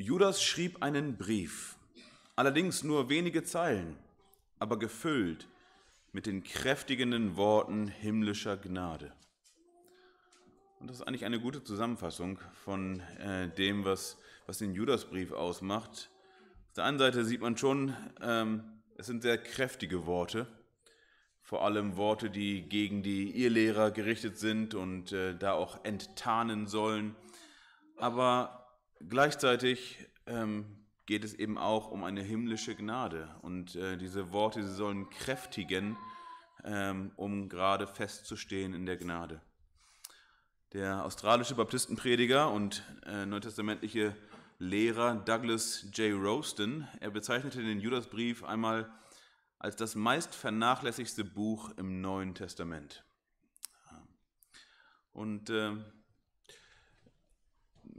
Judas schrieb einen Brief, allerdings nur wenige Zeilen, aber gefüllt mit den kräftigenden Worten himmlischer Gnade. Und das ist eigentlich eine gute Zusammenfassung von äh, dem, was, was den Judasbrief ausmacht. Auf der einen Seite sieht man schon, ähm, es sind sehr kräftige Worte, vor allem Worte, die gegen die Irrlehrer gerichtet sind und äh, da auch enttarnen sollen. Aber Gleichzeitig ähm, geht es eben auch um eine himmlische Gnade. Und äh, diese Worte, sie sollen kräftigen, ähm, um gerade festzustehen in der Gnade. Der australische Baptistenprediger und äh, neutestamentliche Lehrer Douglas J. Roston, er bezeichnete den Judasbrief einmal als das meist vernachlässigste Buch im Neuen Testament. Und äh,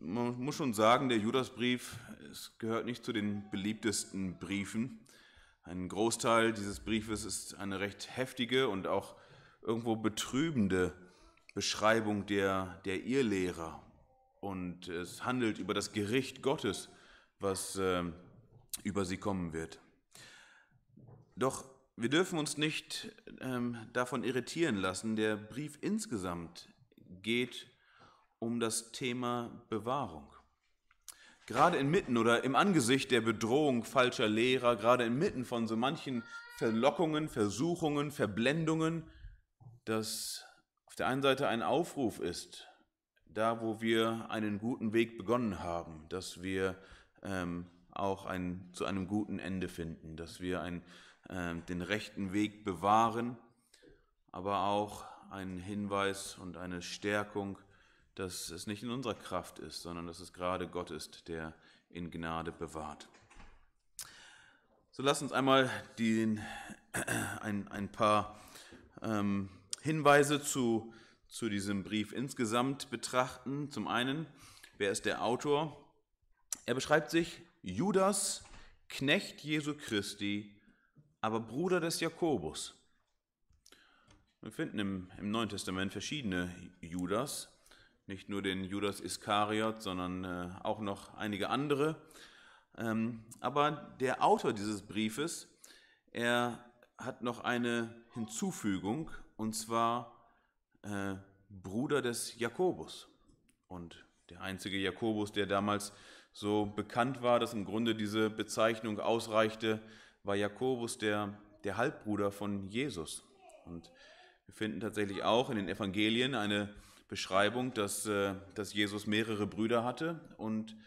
man muss schon sagen, der Judasbrief es gehört nicht zu den beliebtesten Briefen. Ein Großteil dieses Briefes ist eine recht heftige und auch irgendwo betrübende Beschreibung der, der Irrlehrer. Und es handelt über das Gericht Gottes, was äh, über sie kommen wird. Doch wir dürfen uns nicht ähm, davon irritieren lassen. Der Brief insgesamt geht um um das Thema Bewahrung. Gerade inmitten oder im Angesicht der Bedrohung falscher Lehrer, gerade inmitten von so manchen Verlockungen, Versuchungen, Verblendungen, dass auf der einen Seite ein Aufruf ist, da wo wir einen guten Weg begonnen haben, dass wir ähm, auch ein, zu einem guten Ende finden, dass wir ein, äh, den rechten Weg bewahren, aber auch einen Hinweis und eine Stärkung dass es nicht in unserer Kraft ist, sondern dass es gerade Gott ist, der in Gnade bewahrt. So lass uns einmal den, ein, ein paar ähm, Hinweise zu, zu diesem Brief insgesamt betrachten. Zum einen, wer ist der Autor? Er beschreibt sich Judas, Knecht Jesu Christi, aber Bruder des Jakobus. Wir finden im, im Neuen Testament verschiedene Judas nicht nur den Judas Iskariot, sondern äh, auch noch einige andere. Ähm, aber der Autor dieses Briefes, er hat noch eine Hinzufügung, und zwar äh, Bruder des Jakobus. Und der einzige Jakobus, der damals so bekannt war, dass im Grunde diese Bezeichnung ausreichte, war Jakobus, der, der Halbbruder von Jesus. Und wir finden tatsächlich auch in den Evangelien eine Beschreibung, dass, äh, dass Jesus mehrere Brüder hatte und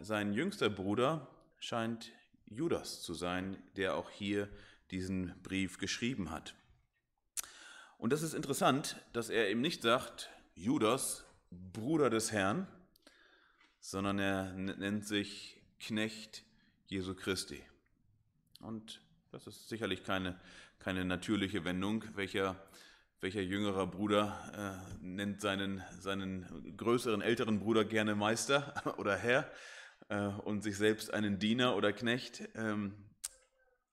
sein jüngster Bruder scheint Judas zu sein, der auch hier diesen Brief geschrieben hat. Und das ist interessant, dass er eben nicht sagt, Judas, Bruder des Herrn, sondern er nennt sich Knecht Jesu Christi. Und das ist sicherlich keine, keine natürliche Wendung, welcher welcher jüngerer Bruder äh, nennt seinen, seinen größeren, älteren Bruder gerne Meister oder Herr äh, und sich selbst einen Diener oder Knecht. Ähm,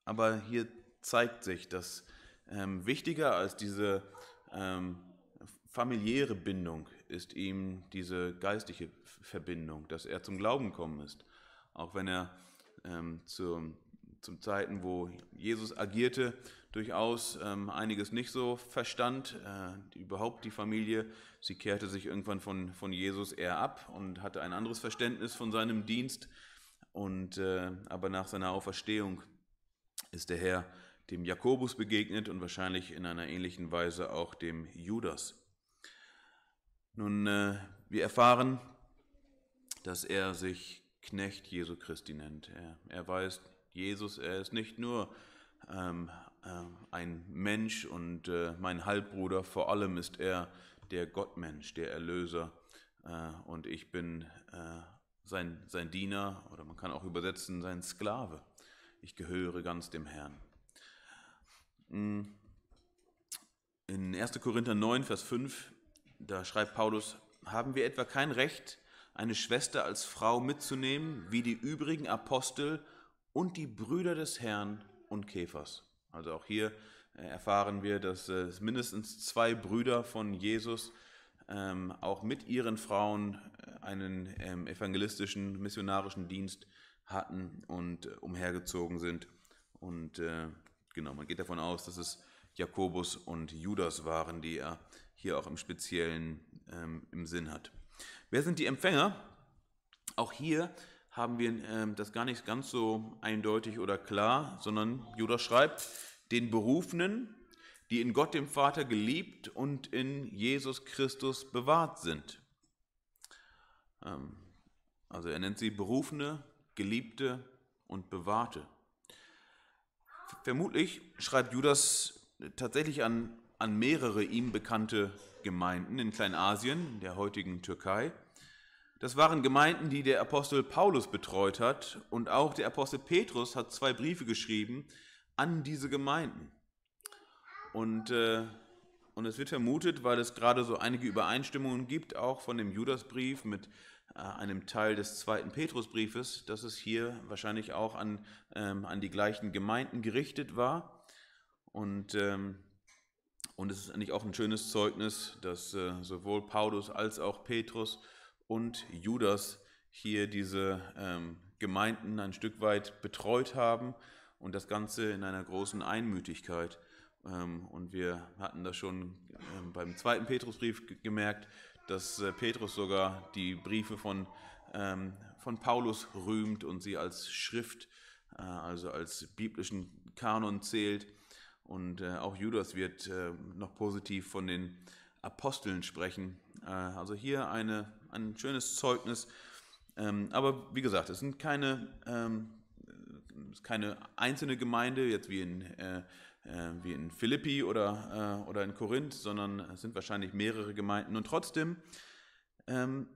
aber hier zeigt sich, dass ähm, wichtiger als diese ähm, familiäre Bindung ist ihm diese geistige Verbindung, dass er zum Glauben kommen ist. Auch wenn er ähm, zur zum Zeiten, wo Jesus agierte, durchaus ähm, einiges nicht so verstand, äh, überhaupt die Familie. Sie kehrte sich irgendwann von, von Jesus eher ab und hatte ein anderes Verständnis von seinem Dienst. Und, äh, aber nach seiner Auferstehung ist der Herr dem Jakobus begegnet und wahrscheinlich in einer ähnlichen Weise auch dem Judas. Nun, äh, wir erfahren, dass er sich Knecht Jesu Christi nennt. Er, er weist Jesus, er ist nicht nur ähm, äh, ein Mensch und äh, mein Halbbruder, vor allem ist er der Gottmensch, der Erlöser. Äh, und ich bin äh, sein, sein Diener oder man kann auch übersetzen, sein Sklave. Ich gehöre ganz dem Herrn. Hm. In 1. Korinther 9, Vers 5, da schreibt Paulus, haben wir etwa kein Recht, eine Schwester als Frau mitzunehmen, wie die übrigen Apostel und die Brüder des Herrn und Käfers. Also auch hier äh, erfahren wir, dass äh, es mindestens zwei Brüder von Jesus ähm, auch mit ihren Frauen äh, einen ähm, evangelistischen, missionarischen Dienst hatten und äh, umhergezogen sind. Und äh, genau, man geht davon aus, dass es Jakobus und Judas waren, die er hier auch im Speziellen ähm, im Sinn hat. Wer sind die Empfänger? Auch hier haben wir ähm, das gar nicht ganz so eindeutig oder klar, sondern Judas schreibt, den Berufenen, die in Gott dem Vater geliebt und in Jesus Christus bewahrt sind. Ähm, also er nennt sie Berufene, Geliebte und Bewahrte. Vermutlich schreibt Judas tatsächlich an, an mehrere ihm bekannte Gemeinden in Kleinasien, der heutigen Türkei. Das waren Gemeinden, die der Apostel Paulus betreut hat und auch der Apostel Petrus hat zwei Briefe geschrieben an diese Gemeinden. Und, äh, und es wird vermutet, weil es gerade so einige Übereinstimmungen gibt, auch von dem Judasbrief mit äh, einem Teil des zweiten Petrusbriefes, dass es hier wahrscheinlich auch an, ähm, an die gleichen Gemeinden gerichtet war. Und, ähm, und es ist eigentlich auch ein schönes Zeugnis, dass äh, sowohl Paulus als auch Petrus und Judas hier diese ähm, Gemeinden ein Stück weit betreut haben und das Ganze in einer großen Einmütigkeit. Ähm, und wir hatten das schon ähm, beim zweiten Petrusbrief gemerkt, dass äh, Petrus sogar die Briefe von, ähm, von Paulus rühmt und sie als Schrift, äh, also als biblischen Kanon zählt. Und äh, auch Judas wird äh, noch positiv von den Aposteln sprechen. Äh, also hier eine ein schönes Zeugnis. Ähm, aber wie gesagt, es sind keine, ähm, keine einzelne Gemeinde, jetzt wie in, äh, äh, wie in Philippi oder, äh, oder in Korinth, sondern es sind wahrscheinlich mehrere Gemeinden. Und trotzdem ähm,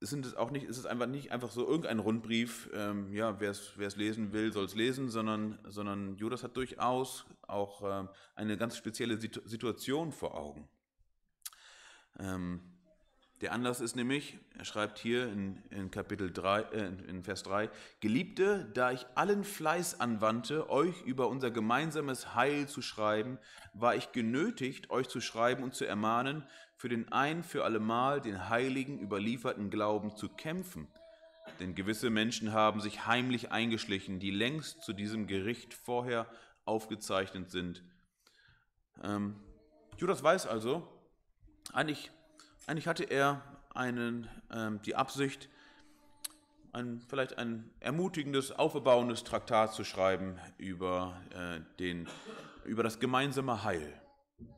sind es auch nicht, ist es einfach nicht einfach so irgendein Rundbrief, ähm, ja, wer es lesen will, soll es lesen, sondern, sondern Judas hat durchaus auch ähm, eine ganz spezielle Situation vor Augen. Ähm, der Anlass ist nämlich, er schreibt hier in, in Kapitel 3, äh, in Vers 3, Geliebte, da ich allen Fleiß anwandte, euch über unser gemeinsames Heil zu schreiben, war ich genötigt, euch zu schreiben und zu ermahnen, für den ein für allemal den heiligen, überlieferten Glauben zu kämpfen. Denn gewisse Menschen haben sich heimlich eingeschlichen, die längst zu diesem Gericht vorher aufgezeichnet sind. Ähm, Judas weiß also, eigentlich ah, eigentlich hatte er einen, ähm, die Absicht, ein, vielleicht ein ermutigendes, aufbauendes Traktat zu schreiben über, äh, den, über das gemeinsame Heil,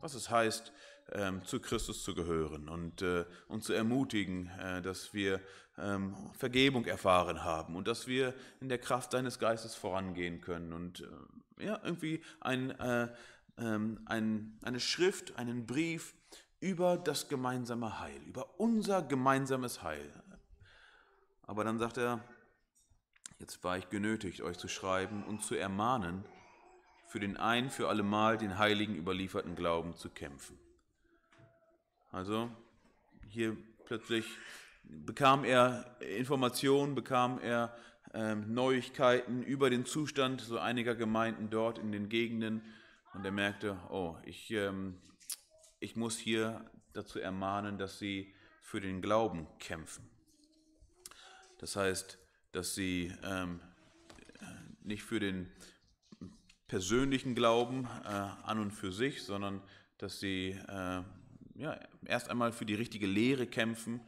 was es heißt, ähm, zu Christus zu gehören und äh, uns zu ermutigen, äh, dass wir ähm, Vergebung erfahren haben und dass wir in der Kraft seines Geistes vorangehen können und äh, ja, irgendwie ein, äh, ähm, ein, eine Schrift, einen Brief, über das gemeinsame Heil, über unser gemeinsames Heil. Aber dann sagt er, jetzt war ich genötigt, euch zu schreiben und zu ermahnen, für den ein für allemal den heiligen überlieferten Glauben zu kämpfen. Also hier plötzlich bekam er Informationen, bekam er äh, Neuigkeiten über den Zustand so einiger Gemeinden dort in den Gegenden und er merkte, oh, ich ähm, ich muss hier dazu ermahnen, dass sie für den Glauben kämpfen. Das heißt, dass sie ähm, äh, nicht für den persönlichen Glauben äh, an und für sich, sondern dass sie äh, ja, erst einmal für die richtige Lehre kämpfen,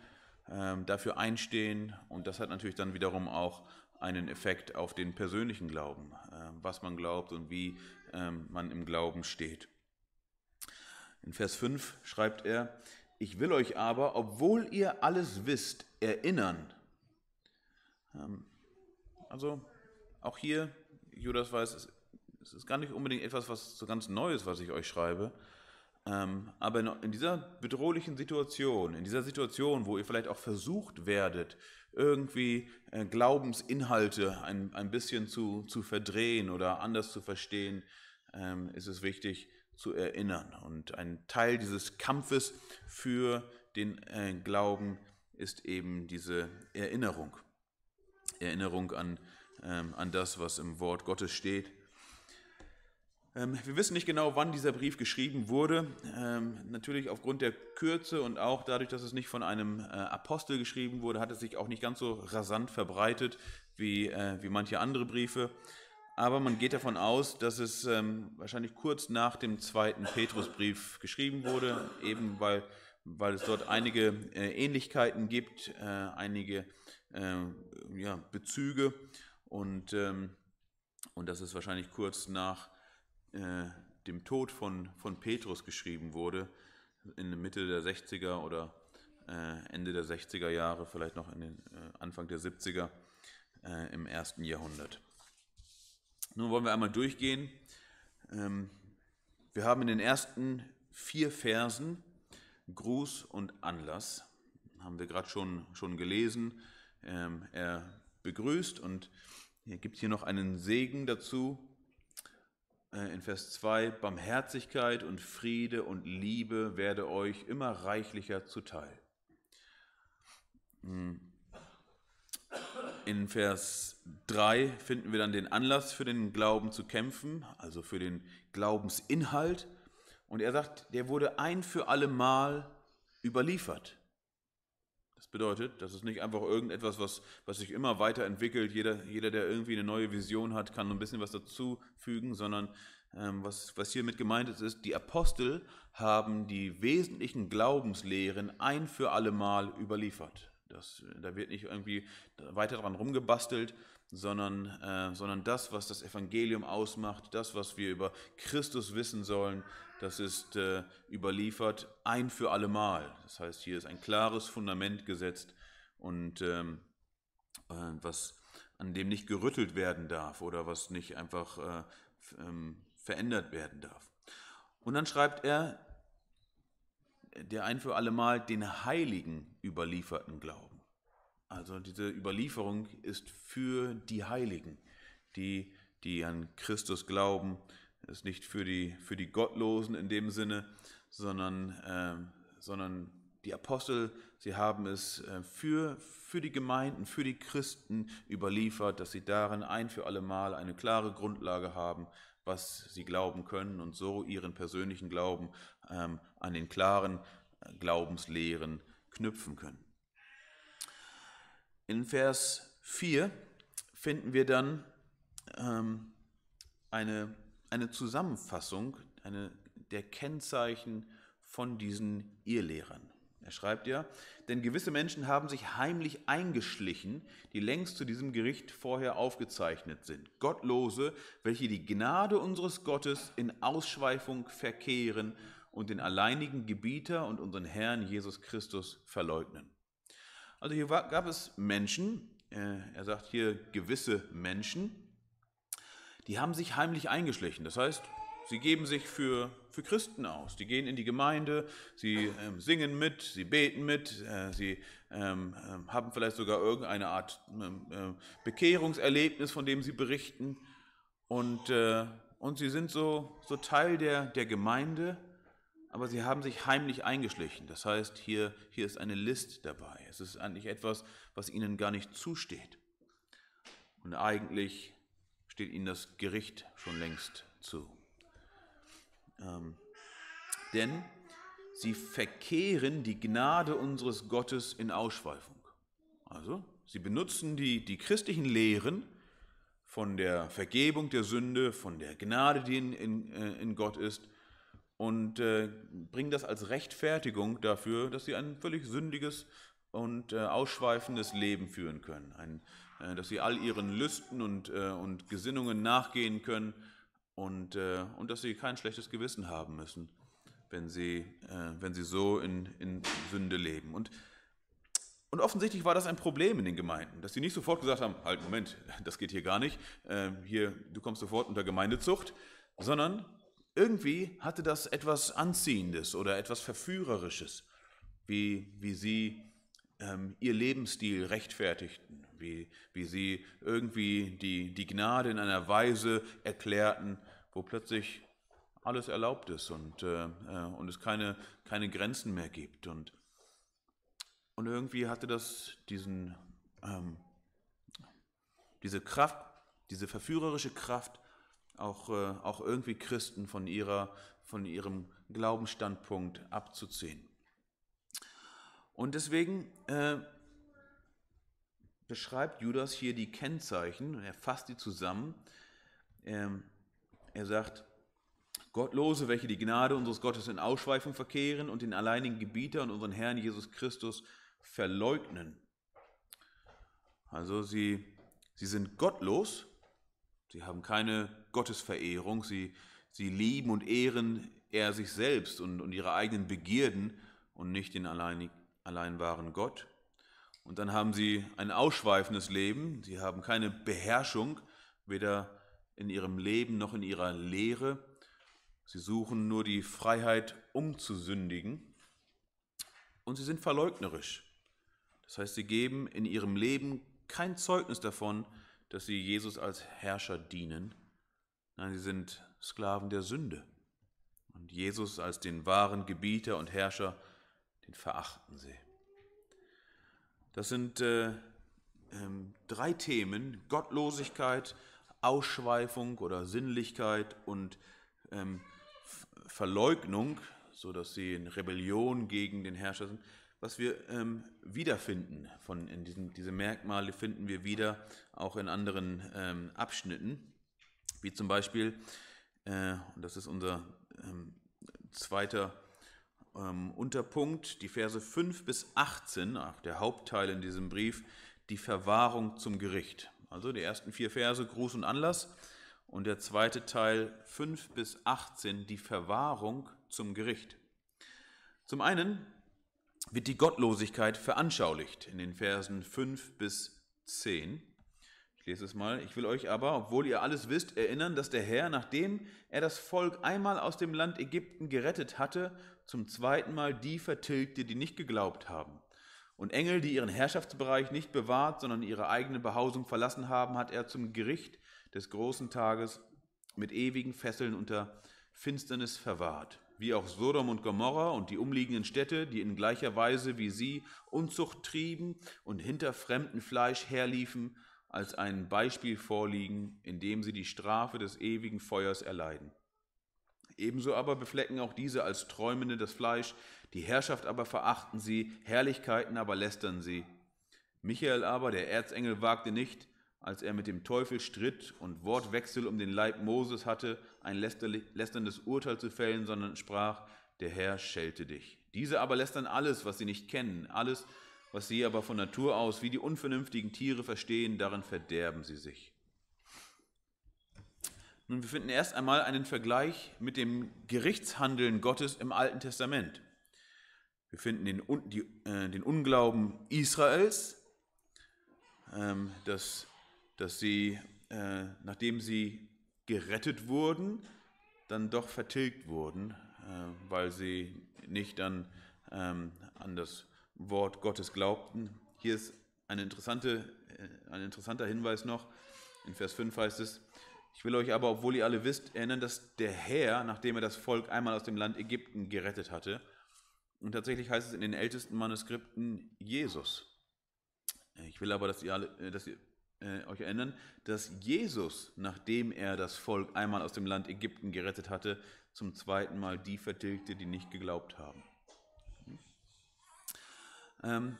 äh, dafür einstehen und das hat natürlich dann wiederum auch einen Effekt auf den persönlichen Glauben, äh, was man glaubt und wie ähm, man im Glauben steht. In Vers 5 schreibt er, ich will euch aber, obwohl ihr alles wisst, erinnern. Ähm, also auch hier, Judas weiß, es ist gar nicht unbedingt etwas, was so ganz Neues, was ich euch schreibe. Ähm, aber in dieser bedrohlichen Situation, in dieser Situation, wo ihr vielleicht auch versucht werdet, irgendwie äh, Glaubensinhalte ein, ein bisschen zu, zu verdrehen oder anders zu verstehen, ähm, ist es wichtig, zu erinnern. Und ein Teil dieses Kampfes für den äh, Glauben ist eben diese Erinnerung. Erinnerung an, ähm, an das, was im Wort Gottes steht. Ähm, wir wissen nicht genau, wann dieser Brief geschrieben wurde. Ähm, natürlich aufgrund der Kürze und auch dadurch, dass es nicht von einem äh, Apostel geschrieben wurde, hat es sich auch nicht ganz so rasant verbreitet wie, äh, wie manche andere Briefe aber man geht davon aus, dass es ähm, wahrscheinlich kurz nach dem zweiten Petrusbrief geschrieben wurde, eben weil, weil es dort einige äh, Ähnlichkeiten gibt, äh, einige äh, ja, Bezüge und, ähm, und dass es wahrscheinlich kurz nach äh, dem Tod von, von Petrus geschrieben wurde, in der Mitte der 60er oder äh, Ende der 60er Jahre, vielleicht noch in den äh, Anfang der 70er im ersten Jahrhundert. Nun wollen wir einmal durchgehen. Ähm, wir haben in den ersten vier Versen Gruß und Anlass. Haben wir gerade schon, schon gelesen. Ähm, er begrüßt und hier gibt hier noch einen Segen dazu. Äh, in Vers 2, Barmherzigkeit und Friede und Liebe werde euch immer reichlicher zuteil. Hm in Vers 3 finden wir dann den Anlass für den Glauben zu kämpfen, also für den Glaubensinhalt. Und er sagt, der wurde ein für alle Mal überliefert. Das bedeutet, das ist nicht einfach irgendetwas, was, was sich immer weiterentwickelt. Jeder, jeder, der irgendwie eine neue Vision hat, kann ein bisschen was dazufügen, sondern ähm, was, was hiermit gemeint ist, ist, die Apostel haben die wesentlichen Glaubenslehren ein für alle Mal überliefert. Das, da wird nicht irgendwie weiter dran rumgebastelt, sondern, äh, sondern das, was das Evangelium ausmacht, das, was wir über Christus wissen sollen, das ist äh, überliefert ein für allemal. Das heißt, hier ist ein klares Fundament gesetzt und ähm, äh, was an dem nicht gerüttelt werden darf oder was nicht einfach äh, ähm, verändert werden darf. Und dann schreibt er, der ein für alle Mal den Heiligen überlieferten Glauben. Also diese Überlieferung ist für die Heiligen, die, die an Christus glauben, ist nicht für die, für die Gottlosen in dem Sinne, sondern, äh, sondern die Apostel, sie haben es äh, für, für die Gemeinden, für die Christen überliefert, dass sie darin ein für alle Mal eine klare Grundlage haben, was sie glauben können und so ihren persönlichen Glauben ähm, an den klaren äh, Glaubenslehren knüpfen können. In Vers 4 finden wir dann ähm, eine, eine Zusammenfassung eine, der Kennzeichen von diesen Irrlehrern. Er schreibt ja, denn gewisse Menschen haben sich heimlich eingeschlichen, die längst zu diesem Gericht vorher aufgezeichnet sind. Gottlose, welche die Gnade unseres Gottes in Ausschweifung verkehren und den alleinigen Gebieter und unseren Herrn Jesus Christus verleugnen. Also hier gab es Menschen, äh, er sagt hier gewisse Menschen, die haben sich heimlich eingeschlichen. Das heißt, sie geben sich für, für Christen aus. Die gehen in die Gemeinde, sie ähm, singen mit, sie beten mit, äh, sie ähm, äh, haben vielleicht sogar irgendeine Art äh, Bekehrungserlebnis, von dem sie berichten. Und, äh, und sie sind so, so Teil der, der Gemeinde, aber sie haben sich heimlich eingeschlichen. Das heißt, hier, hier ist eine List dabei. Es ist eigentlich etwas, was ihnen gar nicht zusteht. Und eigentlich steht ihnen das Gericht schon längst zu. Ähm, denn sie verkehren die Gnade unseres Gottes in Ausschweifung. Also, sie benutzen die, die christlichen Lehren von der Vergebung der Sünde, von der Gnade, die in, in, äh, in Gott ist, und äh, bringen das als Rechtfertigung dafür, dass sie ein völlig sündiges und äh, ausschweifendes Leben führen können, ein, äh, dass sie all ihren Lüsten und, äh, und Gesinnungen nachgehen können und, äh, und dass sie kein schlechtes Gewissen haben müssen, wenn sie, äh, wenn sie so in, in Sünde leben. Und, und offensichtlich war das ein Problem in den Gemeinden, dass sie nicht sofort gesagt haben, halt, Moment, das geht hier gar nicht, hier, du kommst sofort unter Gemeindezucht, sondern irgendwie hatte das etwas Anziehendes oder etwas Verführerisches, wie, wie sie ähm, ihr Lebensstil rechtfertigten, wie, wie sie irgendwie die, die Gnade in einer Weise erklärten, wo plötzlich alles erlaubt ist und, äh, äh und es keine, keine Grenzen mehr gibt. Und, und irgendwie hatte das diesen, ähm, diese Kraft, diese verführerische Kraft, auch, äh, auch irgendwie Christen von, ihrer, von ihrem Glaubensstandpunkt abzuziehen. Und deswegen äh, beschreibt Judas hier die Kennzeichen und er fasst die zusammen. Ähm, er sagt, Gottlose, welche die Gnade unseres Gottes in Ausschweifung verkehren und den alleinigen Gebieter und unseren Herrn Jesus Christus verleugnen. Also sie, sie sind gottlos, Sie haben keine Gottesverehrung, sie, sie lieben und ehren eher sich selbst und, und ihre eigenen Begierden und nicht den allein, allein wahren Gott. Und dann haben sie ein ausschweifendes Leben, sie haben keine Beherrschung, weder in ihrem Leben noch in ihrer Lehre. Sie suchen nur die Freiheit, umzusündigen. Und sie sind verleugnerisch. Das heißt, sie geben in ihrem Leben kein Zeugnis davon, dass sie Jesus als Herrscher dienen. Nein, sie sind Sklaven der Sünde. Und Jesus als den wahren Gebieter und Herrscher, den verachten sie. Das sind äh, äh, drei Themen, Gottlosigkeit, Ausschweifung oder Sinnlichkeit und ähm, Verleugnung, sodass sie in Rebellion gegen den Herrscher sind was wir ähm, wiederfinden. Von in diesen, diese Merkmale finden wir wieder auch in anderen ähm, Abschnitten, wie zum Beispiel, äh, und das ist unser ähm, zweiter ähm, Unterpunkt, die Verse 5 bis 18, auch der Hauptteil in diesem Brief, die Verwahrung zum Gericht. Also die ersten vier Verse, Gruß und Anlass. Und der zweite Teil 5 bis 18, die Verwahrung zum Gericht. Zum einen wird die Gottlosigkeit veranschaulicht in den Versen 5 bis 10. Ich lese es mal. Ich will euch aber, obwohl ihr alles wisst, erinnern, dass der Herr, nachdem er das Volk einmal aus dem Land Ägypten gerettet hatte, zum zweiten Mal die vertilgte, die nicht geglaubt haben. Und Engel, die ihren Herrschaftsbereich nicht bewahrt, sondern ihre eigene Behausung verlassen haben, hat er zum Gericht des großen Tages mit ewigen Fesseln unter Finsternis verwahrt wie auch Sodom und Gomorra und die umliegenden Städte, die in gleicher Weise wie sie Unzucht trieben und hinter fremdem Fleisch herliefen, als ein Beispiel vorliegen, indem sie die Strafe des ewigen Feuers erleiden. Ebenso aber beflecken auch diese als Träumende das Fleisch, die Herrschaft aber verachten sie, Herrlichkeiten aber lästern sie. Michael aber, der Erzengel, wagte nicht, als er mit dem Teufel stritt und Wortwechsel um den Leib Moses hatte, ein lästerndes Urteil zu fällen, sondern sprach, der Herr schelte dich. Diese aber lästern alles, was sie nicht kennen, alles, was sie aber von Natur aus wie die unvernünftigen Tiere verstehen, darin verderben sie sich. Nun, wir finden erst einmal einen Vergleich mit dem Gerichtshandeln Gottes im Alten Testament. Wir finden den, die, äh, den Unglauben Israels, ähm, das dass sie, äh, nachdem sie gerettet wurden, dann doch vertilgt wurden, äh, weil sie nicht an, ähm, an das Wort Gottes glaubten. Hier ist eine interessante, äh, ein interessanter Hinweis noch. In Vers 5 heißt es, ich will euch aber, obwohl ihr alle wisst, erinnern, dass der Herr, nachdem er das Volk einmal aus dem Land Ägypten gerettet hatte, und tatsächlich heißt es in den ältesten Manuskripten Jesus. Ich will aber, dass ihr alle, äh, dass ihr, äh, euch erinnern, dass Jesus, nachdem er das Volk einmal aus dem Land Ägypten gerettet hatte, zum zweiten Mal die vertilgte, die nicht geglaubt haben. Ähm,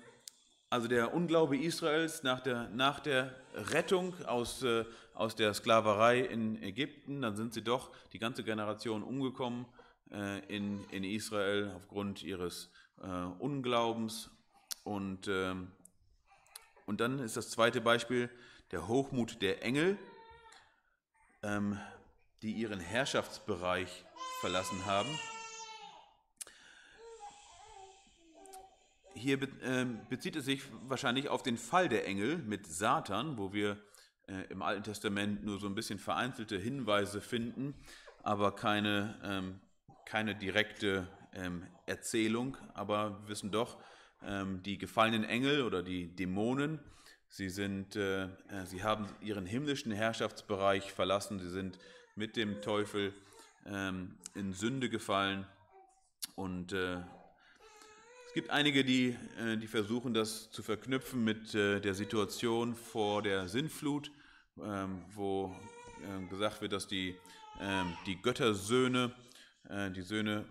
also der Unglaube Israels nach der, nach der Rettung aus, äh, aus der Sklaverei in Ägypten, dann sind sie doch die ganze Generation umgekommen äh, in, in Israel aufgrund ihres äh, Unglaubens. Und, ähm, und dann ist das zweite Beispiel der Hochmut der Engel, ähm, die ihren Herrschaftsbereich verlassen haben. Hier ähm, bezieht es sich wahrscheinlich auf den Fall der Engel mit Satan, wo wir äh, im Alten Testament nur so ein bisschen vereinzelte Hinweise finden, aber keine, ähm, keine direkte ähm, Erzählung. Aber wir wissen doch, die gefallenen Engel oder die Dämonen Sie, sind, äh, äh, sie haben ihren himmlischen Herrschaftsbereich verlassen. Sie sind mit dem Teufel ähm, in Sünde gefallen. Und äh, es gibt einige, die, äh, die versuchen, das zu verknüpfen mit äh, der Situation vor der Sintflut, ähm, wo ähm, gesagt wird, dass die, ähm, die Göttersöhne, äh, die Söhne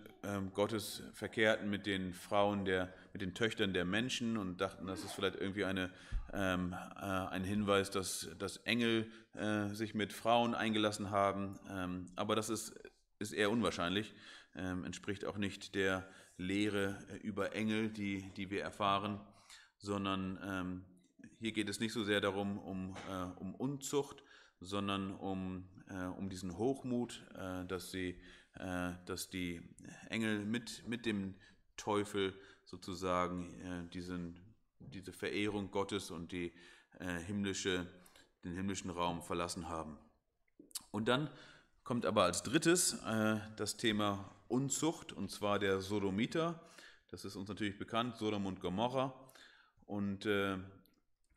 Gottes verkehrten mit den Frauen der mit den Töchtern der Menschen und dachten, das ist vielleicht irgendwie eine, ähm, äh, ein Hinweis, dass, dass Engel äh, sich mit Frauen eingelassen haben. Ähm, aber das ist, ist eher unwahrscheinlich, ähm, entspricht auch nicht der Lehre äh, über Engel, die, die wir erfahren, sondern ähm, hier geht es nicht so sehr darum, um, äh, um Unzucht, sondern um, äh, um diesen Hochmut, äh, dass, sie, äh, dass die Engel mit, mit dem Teufel sozusagen äh, diesen, diese Verehrung Gottes und die äh, himmlische, den himmlischen Raum verlassen haben. Und dann kommt aber als drittes äh, das Thema Unzucht, und zwar der Sodomiter. Das ist uns natürlich bekannt, Sodom und Gomorra. Und, äh,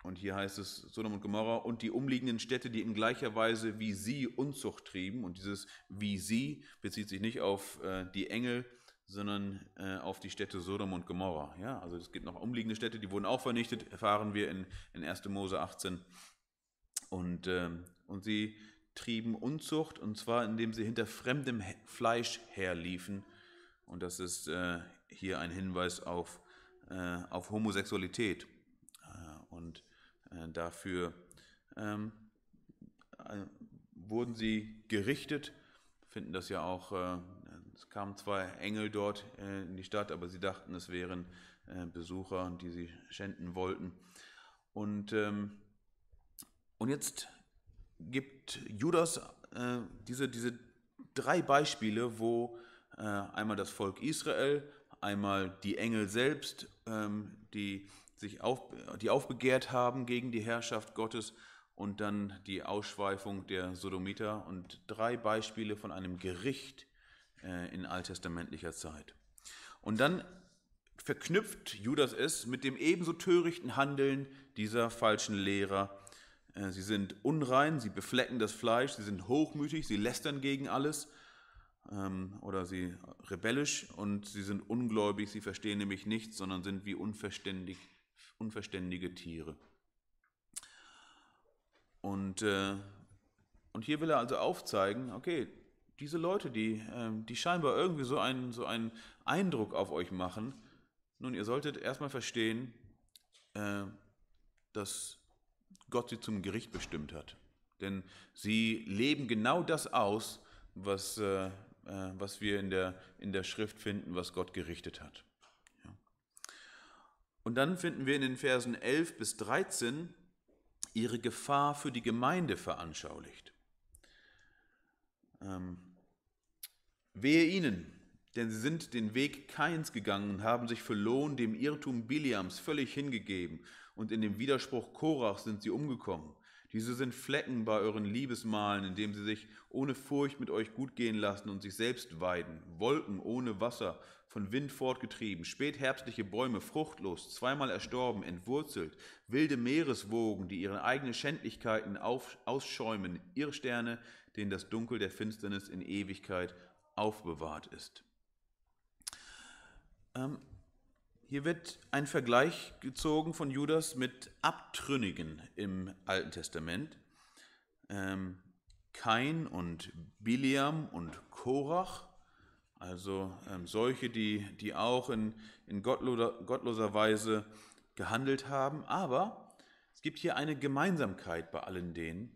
und hier heißt es Sodom und Gomorra und die umliegenden Städte, die in gleicher Weise wie sie Unzucht trieben. Und dieses wie sie bezieht sich nicht auf äh, die Engel sondern äh, auf die Städte Sodom und Gomorra. Ja, also es gibt noch umliegende Städte, die wurden auch vernichtet, erfahren wir in, in 1. Mose 18. Und, ähm, und sie trieben Unzucht, und zwar indem sie hinter fremdem Fleisch herliefen. Und das ist äh, hier ein Hinweis auf, äh, auf Homosexualität äh, und äh, dafür ähm, äh, wurden sie gerichtet. finden das ja auch es kamen zwei Engel dort äh, in die Stadt, aber sie dachten, es wären äh, Besucher, die sie schänden wollten. Und, ähm, und jetzt gibt Judas äh, diese, diese drei Beispiele, wo einmal das Volk Israel, einmal die Engel selbst, ähm, die sich auf, die aufbegehrt haben gegen die Herrschaft Gottes und dann die Ausschweifung der Sodomiter und drei Beispiele von einem Gericht, äh, in alttestamentlicher Zeit. Und dann verknüpft Judas es mit dem ebenso törichten Handeln dieser falschen Lehrer. Äh, sie sind unrein, sie beflecken das Fleisch, sie sind hochmütig, sie lästern gegen alles ähm, oder sie rebellisch und sie sind ungläubig, sie verstehen nämlich nichts, sondern sind wie unverständig, unverständige Tiere. Und, äh, und hier will er also aufzeigen, okay, diese Leute, die, ähm, die scheinbar irgendwie so einen, so einen Eindruck auf euch machen, nun, ihr solltet erstmal verstehen, äh, dass Gott sie zum Gericht bestimmt hat. Denn sie leben genau das aus, was, äh, äh, was wir in der, in der Schrift finden, was Gott gerichtet hat. Und dann finden wir in den Versen 11 bis 13 ihre Gefahr für die Gemeinde veranschaulicht. Ähm, Wehe ihnen, denn sie sind den Weg Kains gegangen und haben sich für Lohn dem Irrtum Biliams völlig hingegeben, und in dem Widerspruch Korach sind sie umgekommen. Diese sind Flecken bei euren Liebesmalen, indem sie sich ohne Furcht mit euch gut gehen lassen und sich selbst weiden. Wolken ohne Wasser, von Wind fortgetrieben, spätherbstliche Bäume fruchtlos, zweimal erstorben, entwurzelt, wilde Meereswogen, die ihre eigenen Schändlichkeiten auf, ausschäumen, Irrsterne, den das Dunkel der Finsternis in Ewigkeit aufbewahrt ist. Ähm, hier wird ein Vergleich gezogen von Judas mit Abtrünnigen im Alten Testament. Ähm, Kain und Biliam und Korach, also ähm, solche, die, die auch in, in gottloser, gottloser Weise gehandelt haben. Aber es gibt hier eine Gemeinsamkeit bei allen denen.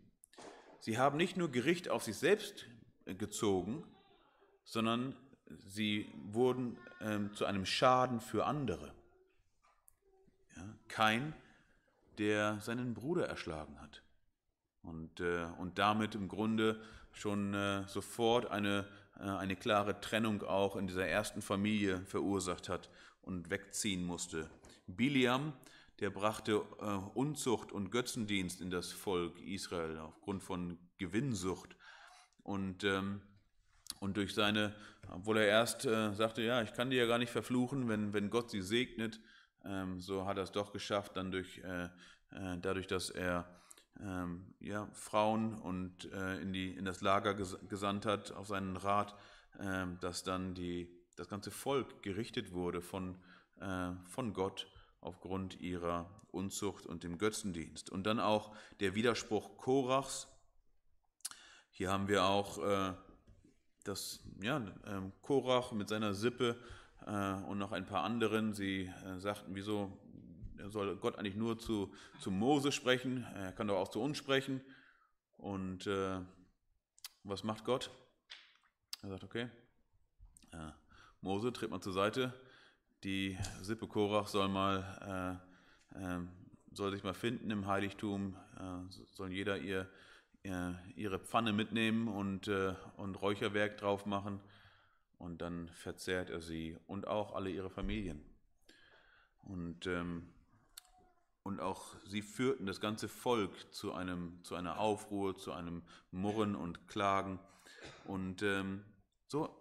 Sie haben nicht nur Gericht auf sich selbst gezogen, sondern sie wurden ähm, zu einem Schaden für andere. Ja, Kein, der seinen Bruder erschlagen hat und, äh, und damit im Grunde schon äh, sofort eine, äh, eine klare Trennung auch in dieser ersten Familie verursacht hat und wegziehen musste. Biliam der brachte äh, Unzucht und Götzendienst in das Volk Israel aufgrund von Gewinnsucht. Und, ähm, und durch seine, obwohl er erst äh, sagte, ja, ich kann die ja gar nicht verfluchen, wenn, wenn Gott sie segnet, ähm, so hat er es doch geschafft, dann durch, äh, äh dadurch, dass er ähm, ja, Frauen und äh, in, die, in das Lager ges gesandt hat auf seinen Rat, ähm, dass dann die, das ganze Volk gerichtet wurde von, äh, von Gott aufgrund ihrer Unzucht und dem Götzendienst. Und dann auch der Widerspruch Korachs. Hier haben wir auch äh, das, ja, äh, Korach mit seiner Sippe äh, und noch ein paar anderen. Sie äh, sagten, wieso soll Gott eigentlich nur zu, zu Mose sprechen? Er kann doch auch zu uns sprechen. Und äh, was macht Gott? Er sagt, okay, äh, Mose, tritt mal zur Seite die Sippe Korach soll mal, äh, äh, soll sich mal finden im Heiligtum, äh, soll jeder ihr, äh, ihre Pfanne mitnehmen und, äh, und Räucherwerk drauf machen und dann verzehrt er sie und auch alle ihre Familien. Und, ähm, und auch sie führten das ganze Volk zu, einem, zu einer Aufruhr, zu einem Murren und Klagen. Und ähm, so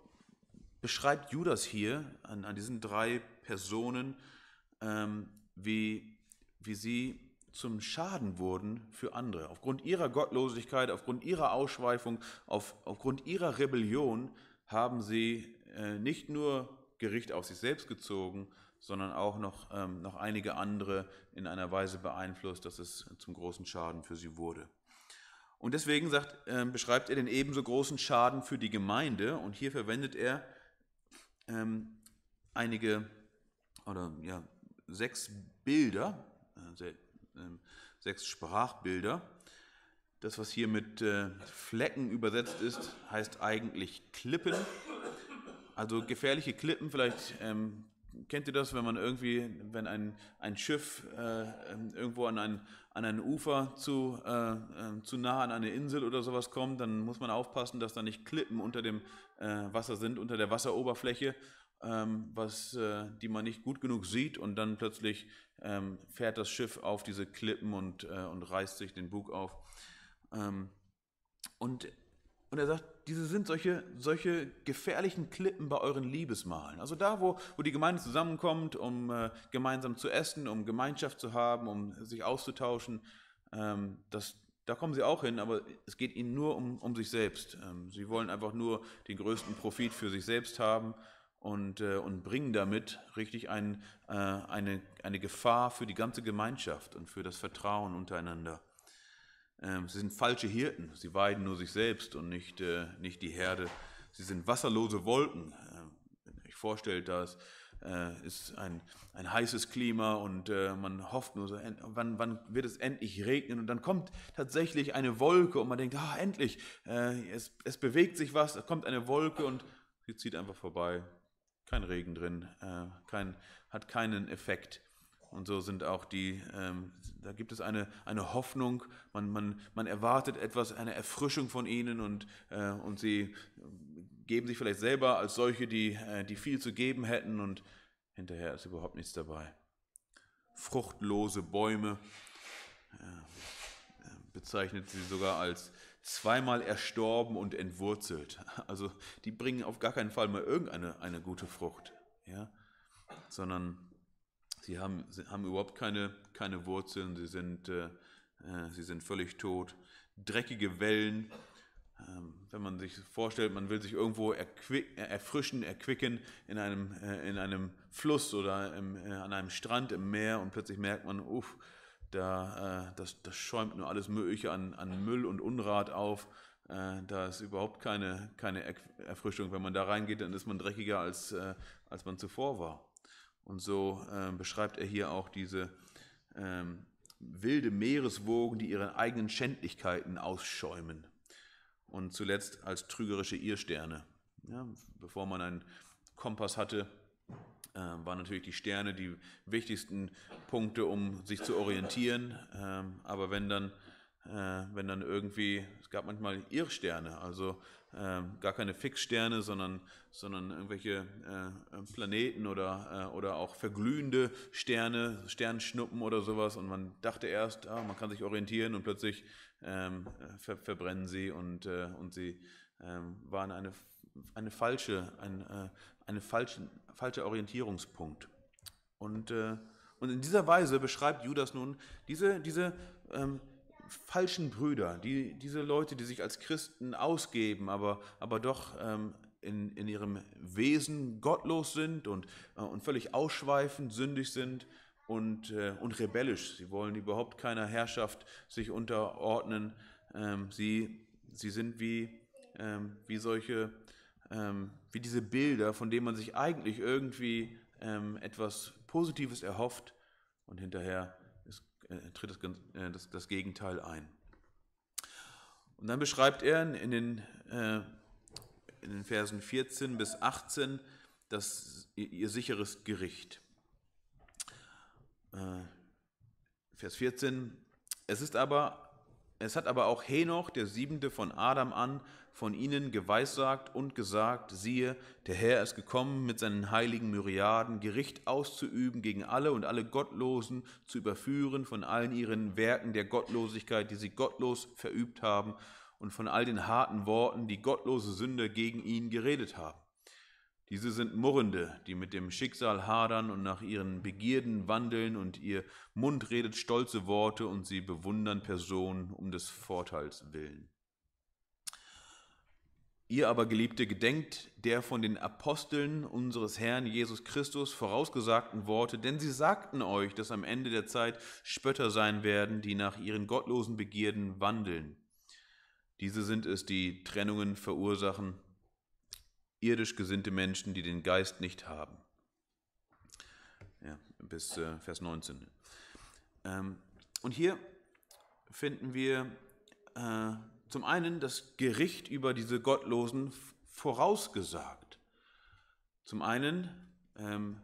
beschreibt Judas hier an, an diesen drei Personen, ähm, wie, wie sie zum Schaden wurden für andere. Aufgrund ihrer Gottlosigkeit, aufgrund ihrer Ausschweifung, auf, aufgrund ihrer Rebellion haben sie äh, nicht nur Gericht auf sich selbst gezogen, sondern auch noch, ähm, noch einige andere in einer Weise beeinflusst, dass es zum großen Schaden für sie wurde. Und deswegen sagt, äh, beschreibt er den ebenso großen Schaden für die Gemeinde und hier verwendet er ähm, einige oder ja, sechs Bilder, äh, ähm, sechs Sprachbilder. Das, was hier mit äh, Flecken übersetzt ist, heißt eigentlich Klippen. Also gefährliche Klippen, vielleicht ähm, kennt ihr das, wenn man irgendwie, wenn ein, ein Schiff äh, ähm, irgendwo an ein, an ein Ufer zu, äh, ähm, zu nah an eine Insel oder sowas kommt, dann muss man aufpassen, dass da nicht Klippen unter dem äh, Wasser sind, unter der Wasseroberfläche, ähm, was, äh, die man nicht gut genug sieht und dann plötzlich ähm, fährt das Schiff auf diese Klippen und, äh, und reißt sich den Bug auf. Ähm, und und er sagt, diese sind solche, solche gefährlichen Klippen bei euren Liebesmalen. Also da, wo, wo die Gemeinde zusammenkommt, um äh, gemeinsam zu essen, um Gemeinschaft zu haben, um sich auszutauschen, ähm, das, da kommen sie auch hin, aber es geht ihnen nur um, um sich selbst. Ähm, sie wollen einfach nur den größten Profit für sich selbst haben und, äh, und bringen damit richtig ein, äh, eine, eine Gefahr für die ganze Gemeinschaft und für das Vertrauen untereinander. Ähm, sie sind falsche Hirten, sie weiden nur sich selbst und nicht, äh, nicht die Herde. Sie sind wasserlose Wolken. Ähm, wenn ihr euch vorstellt, das äh, ist ein, ein heißes Klima und äh, man hofft nur, so, wann, wann wird es endlich regnen? Und dann kommt tatsächlich eine Wolke und man denkt, ah, endlich, es, es bewegt sich was, da kommt eine Wolke und sie zieht einfach vorbei. Kein Regen drin, kein, hat keinen Effekt. Und so sind auch die, ähm, da gibt es eine, eine Hoffnung, man, man, man erwartet etwas, eine Erfrischung von ihnen und, äh, und sie geben sich vielleicht selber als solche, die, äh, die viel zu geben hätten und hinterher ist überhaupt nichts dabei. Fruchtlose Bäume äh, äh bezeichnet sie sogar als zweimal erstorben und entwurzelt. Also die bringen auf gar keinen Fall mal irgendeine eine gute Frucht, ja? sondern Sie haben, haben überhaupt keine, keine Wurzeln, sie sind, äh, äh sie sind völlig tot. Dreckige Wellen, ähm, wenn man sich vorstellt, man will sich irgendwo äh, erfrischen, erquicken in einem, äh, in einem Fluss oder im, an einem Strand im Meer und plötzlich merkt man, uff, da, das, das schäumt nur alles Mögliche an, an Müll und Unrat auf. Da ist überhaupt keine, keine Erfrischung. Wenn man da reingeht, dann ist man dreckiger, als, als man zuvor war. Und so äh, beschreibt er hier auch diese ähm, wilde Meereswogen, die ihre eigenen Schändlichkeiten ausschäumen. Und zuletzt als trügerische Irrsterne. Ja, bevor man einen Kompass hatte, äh, waren natürlich die Sterne die wichtigsten Punkte, um sich zu orientieren. Ähm, aber wenn dann, äh, wenn dann irgendwie, es gab manchmal Irrsterne, also ähm, gar keine Fixsterne, sondern, sondern irgendwelche äh, Planeten oder, äh, oder auch verglühende Sterne, Sternschnuppen oder sowas. Und man dachte erst, ah, man kann sich orientieren und plötzlich ähm, ver verbrennen sie und, äh, und sie ähm, waren eine, eine falsche, ein, äh, eine falsche, falsche Orientierungspunkt. Und, äh, und in dieser Weise beschreibt Judas nun diese, diese ähm, falschen Brüder, die, diese Leute, die sich als Christen ausgeben, aber, aber doch ähm, in, in ihrem Wesen gottlos sind und, äh, und völlig ausschweifend, sündig sind und, äh, und rebellisch. Sie wollen überhaupt keiner Herrschaft sich unterordnen. Ähm, sie, sie sind wie, ähm, wie solche, ähm, wie diese Bilder, von denen man sich eigentlich irgendwie ähm, etwas Positives erhofft und hinterher äh, tritt das, äh, das, das, Gegenteil ein. Und dann beschreibt er in den, äh, in den Versen 14 bis 18 das, ihr, ihr sicheres Gericht. Vers 14, es ist aber es hat aber auch Henoch, der siebente von Adam an, von ihnen geweissagt und gesagt, siehe, der Herr ist gekommen mit seinen heiligen Myriaden, Gericht auszuüben gegen alle und alle Gottlosen, zu überführen von allen ihren Werken der Gottlosigkeit, die sie gottlos verübt haben, und von all den harten Worten, die gottlose Sünder gegen ihn geredet haben. Diese sind Murrende, die mit dem Schicksal hadern und nach ihren Begierden wandeln, und ihr Mund redet stolze Worte, und sie bewundern Personen um des Vorteils willen. Ihr aber, Geliebte, gedenkt der von den Aposteln unseres Herrn Jesus Christus vorausgesagten Worte, denn sie sagten euch, dass am Ende der Zeit Spötter sein werden, die nach ihren gottlosen Begierden wandeln. Diese sind es, die Trennungen verursachen, irdisch gesinnte Menschen, die den Geist nicht haben. Ja, bis äh, Vers 19. Ähm, und hier finden wir äh, zum einen das Gericht über diese Gottlosen vorausgesagt. Zum einen ähm,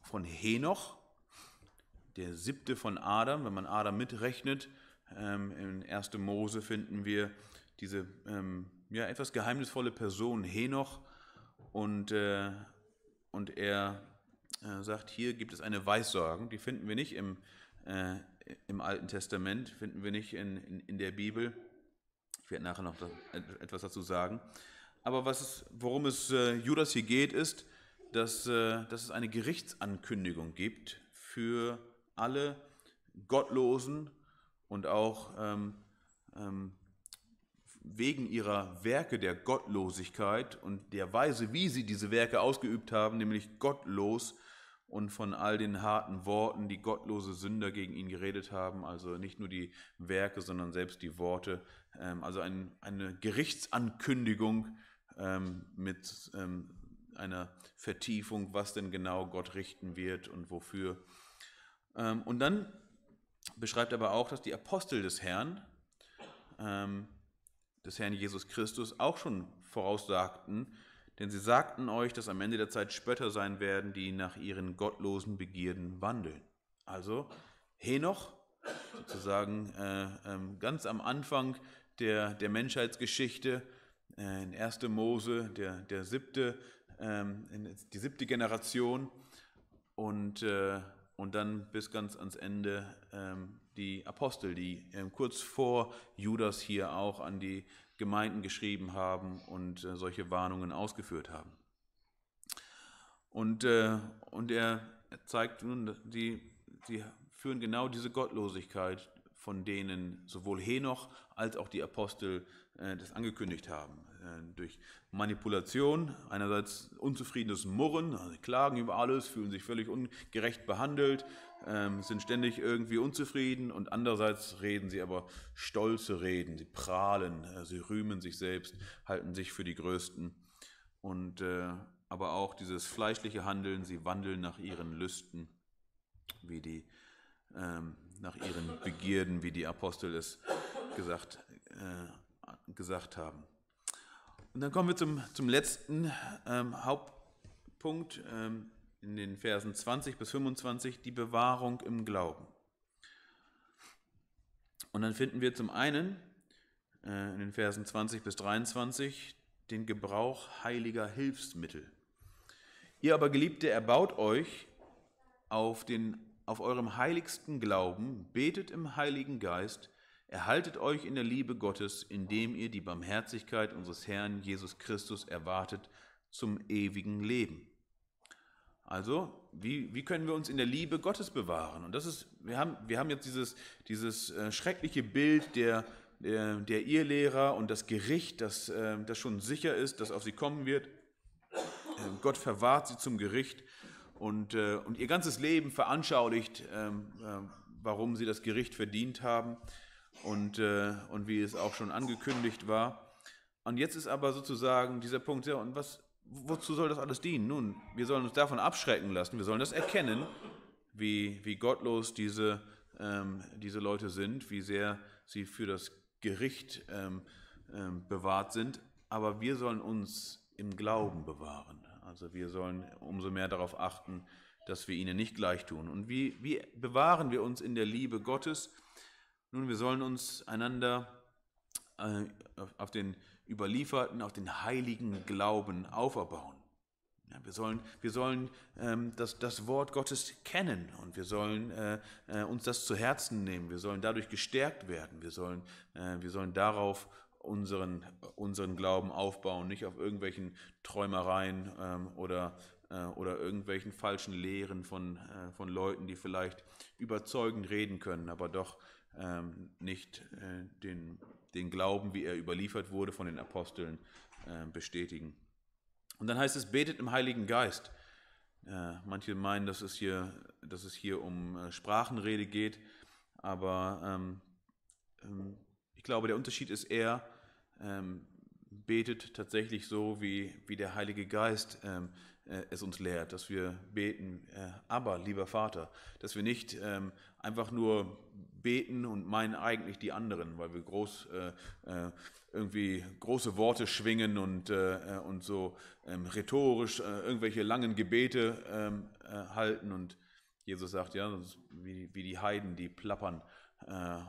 von Henoch, der siebte von Adam, wenn man Adam mitrechnet. Ähm, in 1. Mose finden wir diese ähm, ja, etwas geheimnisvolle Person, Henoch, und, äh, und er äh, sagt, hier gibt es eine Weissagung, die finden wir nicht im, äh, im Alten Testament, finden wir nicht in, in, in der Bibel. Ich werde nachher noch da, etwas dazu sagen. Aber was es, worum es äh, Judas hier geht, ist, dass, äh, dass es eine Gerichtsankündigung gibt für alle Gottlosen und auch ähm, ähm, wegen ihrer Werke der Gottlosigkeit und der Weise, wie sie diese Werke ausgeübt haben, nämlich gottlos und von all den harten Worten, die gottlose Sünder gegen ihn geredet haben, also nicht nur die Werke, sondern selbst die Worte, ähm, also eine Gerichtsankündigung ähm, mit ähm, einer Vertiefung, was denn genau Gott richten wird und wofür. und dann beschreibt aber auch, dass die Apostel des Herrn, des Herrn Jesus Christus auch schon voraussagten, denn sie sagten euch, dass am Ende der Zeit Spötter sein werden, die nach ihren gottlosen Begierden wandeln. Also Henoch, sozusagen äh, ähm, ganz am Anfang der, der Menschheitsgeschichte, äh, in 1. Mose, der, der siebte, ähm, die siebte Generation und, äh, und dann bis ganz ans Ende ähm, die Apostel, die ähm, kurz vor Judas hier auch an die Gemeinden geschrieben haben und äh, solche Warnungen ausgeführt haben. Und, äh, und er, zeigt nun, sie die führen genau diese Gottlosigkeit, von denen sowohl Henoch als auch die Apostel äh, das angekündigt haben. durch Manipulation, einerseits unzufriedenes Murren, also klagen über alles, fühlen sich völlig ungerecht behandelt, ähm, sind ständig irgendwie unzufrieden und andererseits reden sie aber stolze Reden, sie prahlen, äh, sie rühmen sich selbst, halten sich für die Größten und äh, aber auch dieses fleischliche Handeln, sie wandeln nach ihren Lüsten, wie die ähm, nach ihren Begierden, wie die Apostel es gesagt, äh, gesagt haben. Und dann kommen wir zum, zum letzten ähm, Hauptpunkt, ähm, in den Versen 20 bis 25 die Bewahrung im Glauben. Und dann finden wir zum einen äh, in den Versen 20 bis 23 den Gebrauch heiliger Hilfsmittel. Ihr aber Geliebte, erbaut euch auf, den, auf eurem heiligsten Glauben, betet im Heiligen Geist, erhaltet euch in der Liebe Gottes, indem ihr die Barmherzigkeit unseres Herrn Jesus Christus erwartet zum ewigen Leben. Also, wie, wie können wir uns in der Liebe Gottes bewahren? Und das ist, wir haben, wir haben jetzt dieses, dieses äh, schreckliche Bild der, der, Irrlehrer und das Gericht, das, äh, das schon sicher ist, das auf sie kommen wird. Ähm, Gott verwahrt sie zum Gericht und, äh, und ihr ganzes Leben veranschaulicht, ähm, warum sie das Gericht verdient haben und, und wie es auch schon angekündigt war. Und jetzt ist aber sozusagen dieser Punkt, ja, und was, wozu soll das alles dienen? Nun, wir sollen uns davon abschrecken lassen, wir sollen das erkennen, wie, wie gottlos diese, ähm, diese Leute sind, wie sehr sie für das Gericht ähm, ähm, bewahrt sind, aber wir sollen uns im Glauben bewahren. Also wir sollen umso mehr darauf achten, dass wir ihnen nicht gleich tun. Und wie, wie bewahren wir uns in der Liebe Gottes? Nun, wir sollen uns einander äh, auf den überlieferten, auf den heiligen Glauben auferbauen. Ja, wir sollen, wir sollen ähm, das, das Wort Gottes kennen und wir sollen äh, äh, uns das zu Herzen nehmen. Wir sollen dadurch gestärkt werden. Wir sollen, äh, wir sollen darauf unseren, unseren Glauben aufbauen, nicht auf irgendwelchen Träumereien ähm, oder äh, oder irgendwelchen falschen Lehren von, äh, von Leuten, die vielleicht überzeugend reden können, aber doch ähm, nicht äh, den, den Glauben, wie er überliefert wurde von den Aposteln, bestätigen. Und dann heißt es, betet im Heiligen Geist. Manche meinen, dass es hier, dass es hier um Sprachenrede geht, aber ähm, ähm, ich glaube, der Unterschied ist eher, betet tatsächlich so, wie, wie der Heilige Geist äh, es uns lehrt, dass wir beten, äh, aber lieber Vater, dass wir nicht ähm, einfach nur beten und meinen eigentlich die anderen, weil wir groß äh, irgendwie große Worte schwingen und, und so ähm, rhetorisch irgendwelche langen Gebete ähm, halten und Jesus sagt, ja, wie, wie die Heiden, die plappern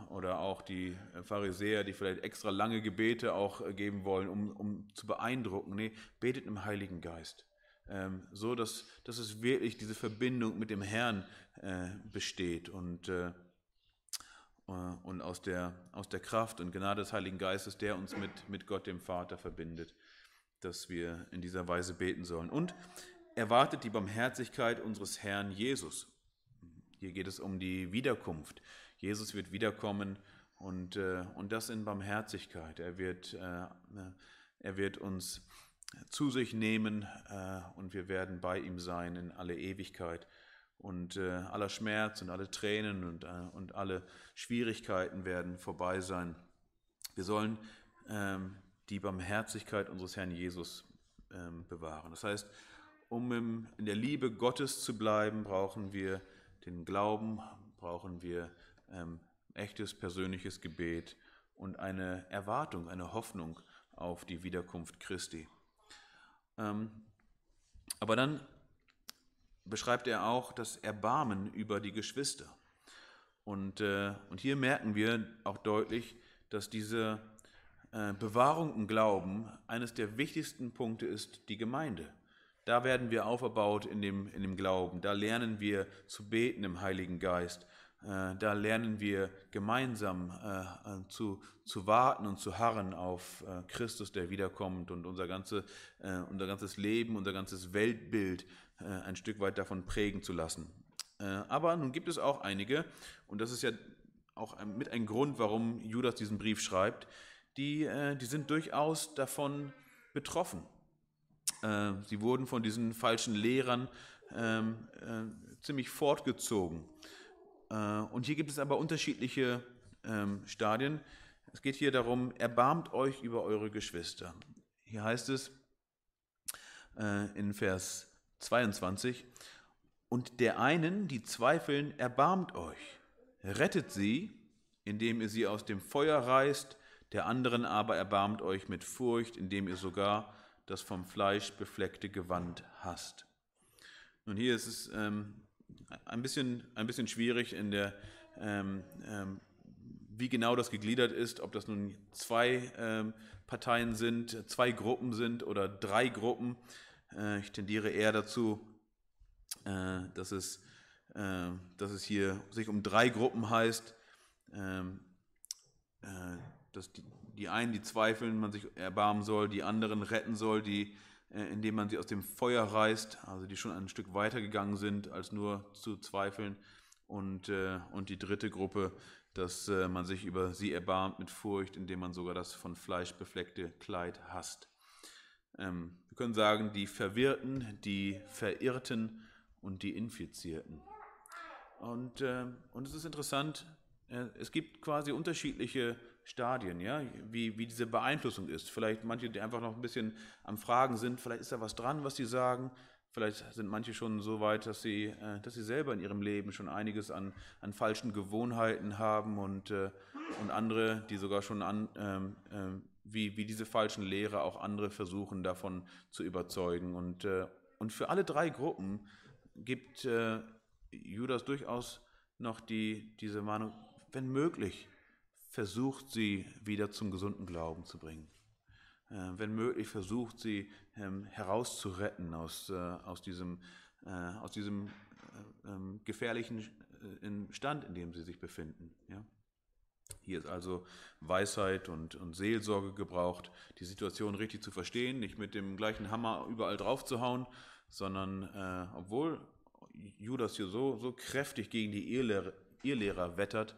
oder auch die Pharisäer, die vielleicht extra lange Gebete auch geben wollen, um, um zu beeindrucken. Nee, betet im Heiligen Geist ähm, so dass, dass es wirklich diese Verbindung mit dem Herrn äh, besteht und, äh, äh, und aus, der, aus der Kraft und Gnade des Heiligen Geistes, der uns mit, mit Gott dem Vater verbindet, dass wir in dieser Weise beten sollen. Und erwartet die Barmherzigkeit unseres Herrn Jesus. Hier geht es um die Wiederkunft. Jesus wird wiederkommen und, äh, und das in Barmherzigkeit. Er wird, äh, äh er wird uns zu sich nehmen äh, und wir werden bei ihm sein in alle Ewigkeit. Und äh, aller Schmerz und alle Tränen äh, und, alle Schwierigkeiten werden vorbei sein. Wir sollen ähm, die Barmherzigkeit unseres Herrn Jesus ähm, bewahren. Das heißt, um in der Liebe Gottes zu bleiben, brauchen wir den Glauben, brauchen wir ähm, echtes persönliches Gebet und eine Erwartung, eine Hoffnung auf die Wiederkunft Christi. Ähm, aber dann beschreibt er auch das Erbarmen über die Geschwister. Und, äh, und hier merken wir auch deutlich, dass diese äh, Bewahrung im Glauben eines der wichtigsten Punkte ist die Gemeinde. Da werden wir auferbaut in dem, in dem Glauben. Da lernen wir zu beten im Heiligen Geist. Äh, da lernen wir gemeinsam äh, äh, zu, zu warten und zu harren auf äh, Christus, der wiederkommt und unser, ganze, äh, unser ganzes Leben, unser ganzes Weltbild äh, ein Stück weit davon prägen zu lassen. aber nun gibt es auch einige, und das ist ja auch ein, mit ein Grund, warum Judas diesen Brief schreibt, die, die sind durchaus davon betroffen. sie wurden von diesen falschen Lehrern ähm, ziemlich fortgezogen. Äh, und hier gibt es aber unterschiedliche ähm, Stadien. Es geht hier darum, erbarmt euch über eure Geschwister. Hier heißt es äh, in Vers 22, und der einen, die zweifeln, erbarmt euch, rettet sie, indem ihr sie aus dem Feuer reißt, der anderen aber erbarmt euch mit Furcht, indem ihr sogar das vom Fleisch befleckte Gewand hasst. Nun hier ist es ähm, ein bisschen, ein bisschen schwierig in der, ähm, ähm, wie genau das gegliedert ist, ob das nun zwei ähm, Parteien sind, zwei Gruppen sind oder drei Gruppen. Äh, ich tendiere eher dazu, äh, dass, es, äh, dass es hier sich um drei Gruppen heißt. Ähm, äh, dass die, die einen, die zweifeln, man sich erbarmen soll, die anderen retten soll, die äh, indem man sie aus dem Feuer reißt, also die schon ein Stück weiter gegangen sind, als nur zu zweifeln. Und, äh, und die dritte Gruppe, dass äh, man sich über sie erbarmt mit Furcht, indem man sogar das von Fleisch befleckte Kleid hasst. Ähm, wir können sagen, die Verwirrten, die Verirrten und die Infizierten. Und, und es ist interessant, es gibt quasi unterschiedliche Stadien, ja, wie, wie diese Beeinflussung ist. Vielleicht manche, die einfach noch ein bisschen am Fragen sind, vielleicht ist da was dran, was sie sagen. Vielleicht sind manche schon so weit, dass sie, äh, dass sie selber in ihrem Leben schon einiges an, an falschen Gewohnheiten haben und, äh, und andere, die sogar schon an, ähm, äh, wie, wie diese falschen Lehre auch andere versuchen, davon zu überzeugen. Und, äh, und für alle drei Gruppen gibt äh, Judas durchaus noch die, diese Mahnung, wenn möglich, versucht sie wieder zum gesunden Glauben zu bringen. Äh, wenn möglich, versucht sie ähm, herauszuretten aus, äh, aus diesem, äh, aus diesem ähm, gefährlichen Stand, in dem sie sich befinden. Ja? Hier ist also Weisheit und, und, Seelsorge gebraucht, die Situation richtig zu verstehen, nicht mit dem gleichen Hammer überall drauf zu hauen, sondern äh, obwohl Judas hier so, so kräftig gegen die Irrlehrer, Irrlehrer wettert,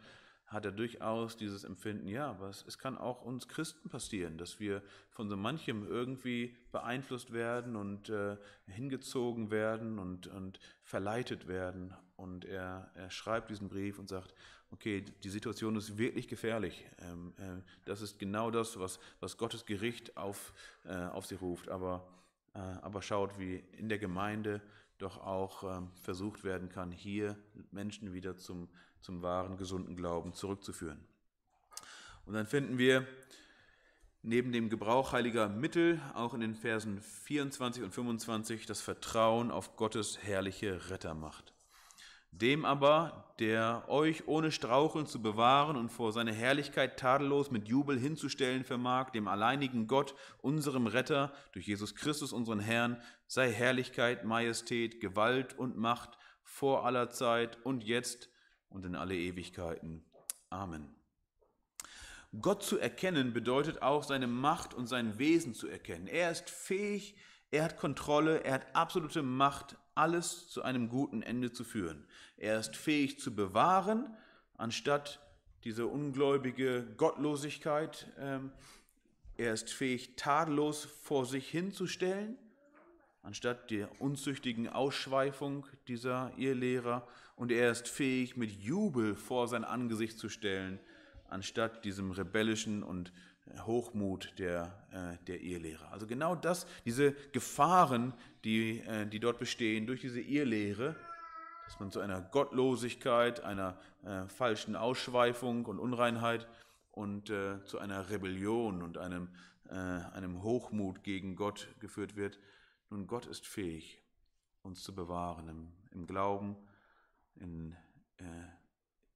hat er durchaus dieses Empfinden, ja, aber es, kann auch uns Christen passieren, dass wir von so manchem irgendwie beeinflusst werden und äh, hingezogen werden und, und verleitet werden. Und er, er schreibt diesen Brief und sagt, okay, die Situation ist wirklich gefährlich. Ähm, äh, das ist genau das, was, was Gottes Gericht auf, äh, auf sie ruft. Aber, äh, aber schaut, wie in der Gemeinde doch auch ähm, versucht werden kann, hier Menschen wieder zum zum wahren, gesunden Glauben zurückzuführen. Und dann finden wir neben dem Gebrauch heiliger Mittel auch in den Versen 24 und 25 das Vertrauen auf Gottes herrliche Rettermacht. Dem aber, der euch ohne Straucheln zu bewahren und vor seine Herrlichkeit tadellos mit Jubel hinzustellen vermag, dem alleinigen Gott, unserem Retter, durch Jesus Christus, unseren Herrn, sei Herrlichkeit, Majestät, Gewalt und Macht vor aller Zeit und jetzt und in alle Ewigkeiten. Amen. Gott zu erkennen bedeutet auch, seine Macht und sein Wesen zu erkennen. Er ist fähig, er hat Kontrolle, er hat absolute Macht, alles zu einem guten Ende zu führen. Er ist fähig zu bewahren, anstatt diese ungläubige Gottlosigkeit. Ähm, er ist fähig, tadellos vor sich hinzustellen, anstatt der unzüchtigen Ausschweifung dieser Irrlehrer und er ist fähig, mit Jubel vor sein Angesicht zu stellen, anstatt diesem rebellischen und äh, Hochmut der, äh, der Irrlehre. Also genau das, diese Gefahren, die, äh, die dort bestehen durch diese Irrlehre, dass man zu einer Gottlosigkeit, einer falschen Ausschweifung und Unreinheit und zu einer Rebellion und einem, einem Hochmut gegen Gott geführt wird. Nun, Gott ist fähig, uns zu bewahren im, im Glauben in, äh,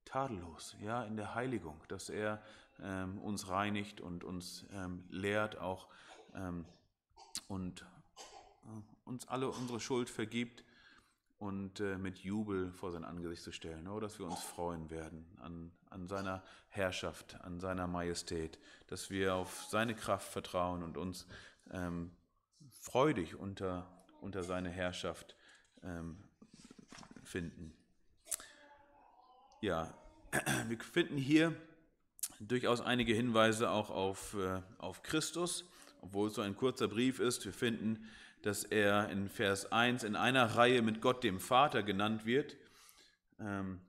tadellos, ja, in der Heiligung, dass er ähm, uns reinigt und uns ähm, lehrt auch ähm, und äh, uns alle unsere Schuld vergibt und äh, mit Jubel vor sein Angesicht zu stellen, oh, dass wir uns freuen werden an, an seiner Herrschaft, an seiner Majestät, dass wir auf seine Kraft vertrauen und uns ähm, freudig unter, unter seine Herrschaft ähm, finden. Ja, wir finden hier durchaus einige Hinweise auch auf, äh, auf Christus, obwohl es so ein kurzer Brief ist. Wir finden, dass er in Vers 1 in einer Reihe mit Gott dem Vater genannt wird, ähm,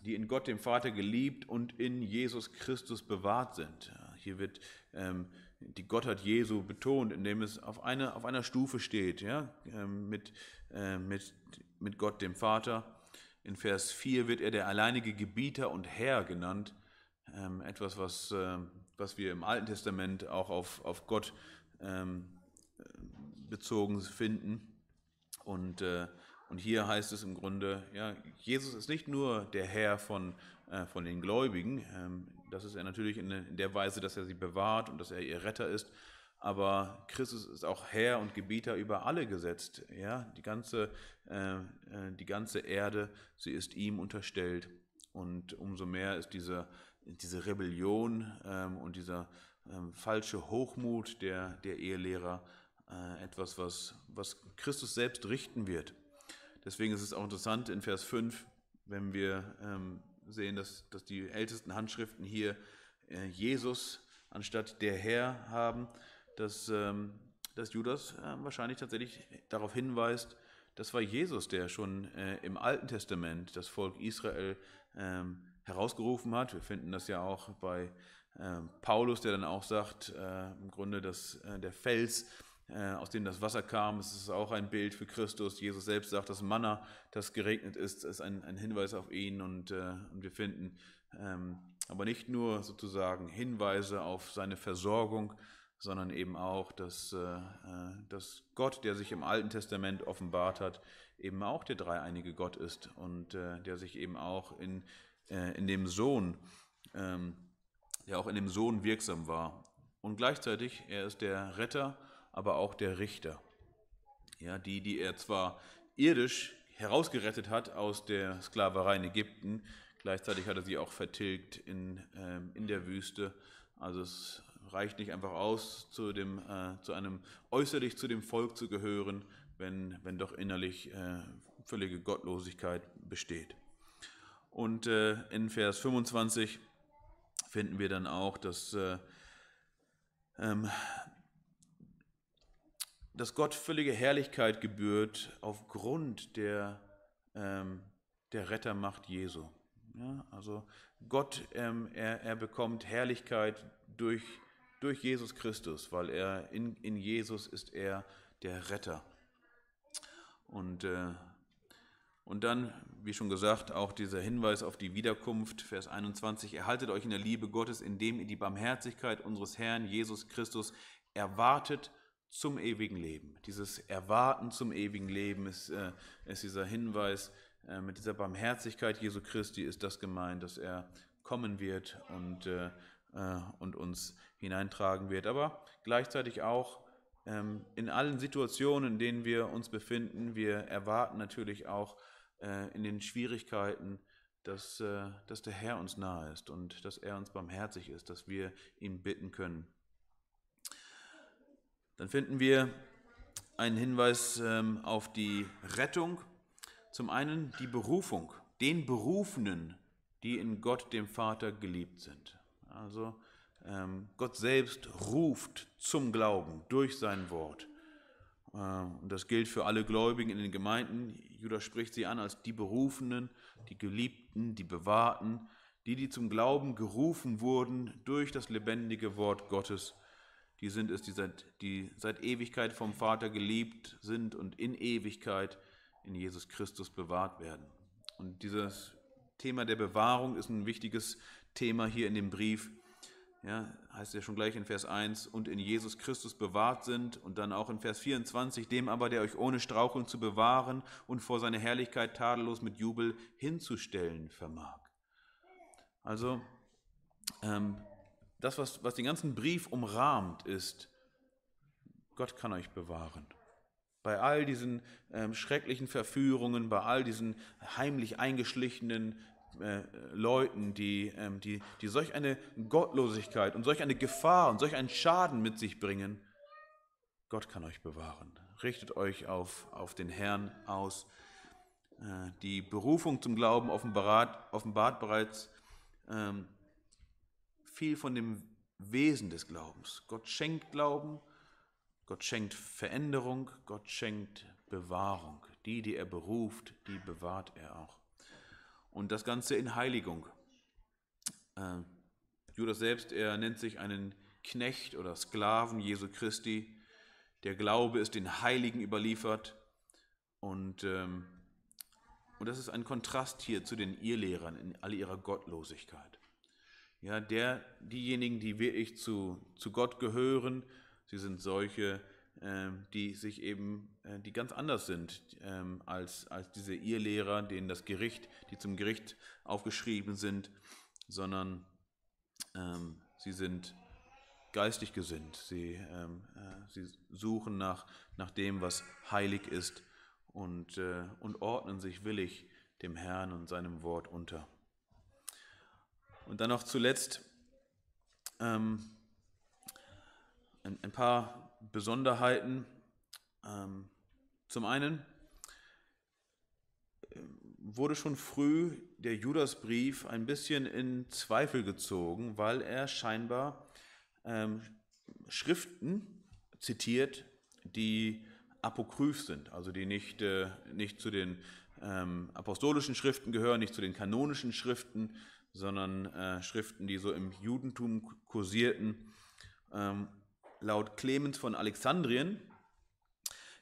die in Gott dem Vater geliebt und in Jesus Christus bewahrt sind. Hier wird ähm, die Gottheit Jesu betont, indem es auf, eine, auf einer Stufe steht, ja, ähm, mit, äh, mit, mit Gott dem Vater in Vers 4 wird er der alleinige Gebieter und Herr genannt. Ähm, etwas, was, äh, was wir im Alten Testament auch auf, auf Gott ähm, bezogen finden. Und, äh, und hier heißt es im Grunde, ja, Jesus ist nicht nur der Herr von, äh, von den Gläubigen. Ähm, das ist er natürlich in, in der Weise, dass er sie bewahrt und dass er ihr Retter ist aber Christus ist auch Herr und Gebieter über alle gesetzt. Ja, die ganze, äh, äh, die ganze Erde, sie ist ihm unterstellt. Und umso mehr ist diese, diese Rebellion ähm, und dieser ähm, falsche Hochmut der, der Ehelehrer äh, etwas, was, was Christus selbst richten wird. Deswegen ist es auch interessant in Vers 5, wenn wir ähm, sehen, dass, dass die ältesten Handschriften hier äh, Jesus anstatt der Herr haben dass, ähm, dass Judas äh, wahrscheinlich tatsächlich darauf hinweist, das war Jesus, der schon äh, im Alten Testament das Volk Israel ähm, herausgerufen hat. Wir finden das ja auch bei ähm, Paulus, der dann auch sagt, äh, im Grunde, dass der Fels, aus dem das Wasser kam, es ist auch ein Bild für Christus. Jesus selbst sagt, das Manna, das geregnet ist, ist ein, ein Hinweis auf ihn. Und, und wir finden aber nicht nur sozusagen Hinweise auf seine Versorgung, sondern eben auch, dass, äh, äh, dass Gott, der sich im Alten Testament offenbart hat, eben auch der dreieinige Gott ist und äh, der sich eben auch in, in dem Sohn, ähm, der auch in dem Sohn wirksam war. Und gleichzeitig, er ist der Retter, aber auch der Richter. Ja, die, die er zwar irdisch herausgerettet hat aus der Sklaverei in Ägypten, gleichzeitig hat er sie auch vertilgt in, ähm, in der Wüste. Also es reicht nicht einfach aus, zu, dem, äh, zu einem äußerlich zu dem Volk zu gehören, wenn, wenn doch innerlich äh, völlige Gottlosigkeit besteht. Und äh, in Vers 25 finden wir dann auch, dass, äh, ähm, dass Gott völlige Herrlichkeit gebührt aufgrund der, ähm, der Rettermacht Jesu. Ja, also Gott, ähm, er, er bekommt Herrlichkeit durch durch Jesus Christus, weil er in, in Jesus ist er der Retter. Und, äh, und dann, wie schon gesagt, auch dieser Hinweis auf die Wiederkunft, Vers 21, erhaltet euch in der Liebe Gottes, indem ihr die Barmherzigkeit unseres Herrn Jesus Christus erwartet zum ewigen Leben. Dieses Erwarten zum ewigen Leben ist, äh, ist dieser Hinweis, äh, mit dieser Barmherzigkeit Jesu Christi ist das gemeint, dass er kommen wird und äh, äh, und uns hineintragen wird, aber gleichzeitig auch ähm, in allen Situationen, in denen wir uns befinden, wir erwarten natürlich auch äh, in den Schwierigkeiten, dass, äh, dass der Herr uns nahe ist und dass er uns barmherzig ist, dass wir ihn bitten können. Dann finden wir einen Hinweis ähm, auf die Rettung. Zum einen die Berufung, den Berufenen, die in Gott dem Vater geliebt sind. Also ähm, Gott selbst ruft zum Glauben durch sein Wort. Ähm, und das gilt für alle Gläubigen in den Gemeinden. Judas spricht sie an als die Berufenen, die Geliebten, die Bewahrten, die, die zum Glauben gerufen wurden durch das lebendige Wort Gottes. Die sind es, die seit, die seit Ewigkeit vom Vater geliebt sind und in Ewigkeit in Jesus Christus bewahrt werden. Und dieses Thema der Bewahrung ist ein wichtiges Thema hier in dem Brief. Ja, heißt ja schon gleich in Vers 1, und in Jesus Christus bewahrt sind und dann auch in Vers 24, dem aber, der euch ohne Straucheln zu bewahren und vor seine Herrlichkeit tadellos mit Jubel hinzustellen vermag. Also, ähm, das, was, was den ganzen Brief umrahmt, ist, Gott kann euch bewahren. Bei all diesen ähm, schrecklichen Verführungen, bei all diesen heimlich eingeschlichenen äh, Leuten, die, äh, die, die solch eine Gottlosigkeit und solch eine Gefahr und solch einen Schaden mit sich bringen. Gott kann euch bewahren. Richtet euch auf, auf den Herrn aus. Äh, die Berufung zum Glauben offenbart, offenbart bereits ähm, viel von dem Wesen des Glaubens. Gott schenkt Glauben, Gott schenkt Veränderung, Gott schenkt Bewahrung. Die, die er beruft, die bewahrt er auch und das Ganze in Heiligung. Äh, Judas selbst, er nennt sich einen Knecht oder Sklaven Jesu Christi. Der Glaube ist den Heiligen überliefert. Und, ähm, und das ist ein Kontrast hier zu den Irrlehrern in all ihrer Gottlosigkeit. Ja, der, diejenigen, die wirklich zu, zu Gott gehören, sie sind solche, ähm, die sich eben, äh, die ganz anders sind ähm, als, als diese Irrlehrer, denen das Gericht, die zum Gericht aufgeschrieben sind, sondern ähm, sie sind geistig gesinnt. Sie, ähm, äh, sie suchen nach, nach dem, was heilig ist und, äh, und ordnen sich willig dem Herrn und seinem Wort unter. Und dann noch zuletzt ähm, ein, ein, paar Besonderheiten. Ähm, zum einen ähm, wurde schon früh der Judasbrief ein bisschen in Zweifel gezogen, weil er scheinbar ähm, Schriften zitiert, die apokryph sind, also die nicht, äh, nicht zu den ähm, apostolischen Schriften gehören, nicht zu den kanonischen Schriften, sondern äh, Schriften, die so im Judentum kursierten. Ähm, Laut Clemens von Alexandrien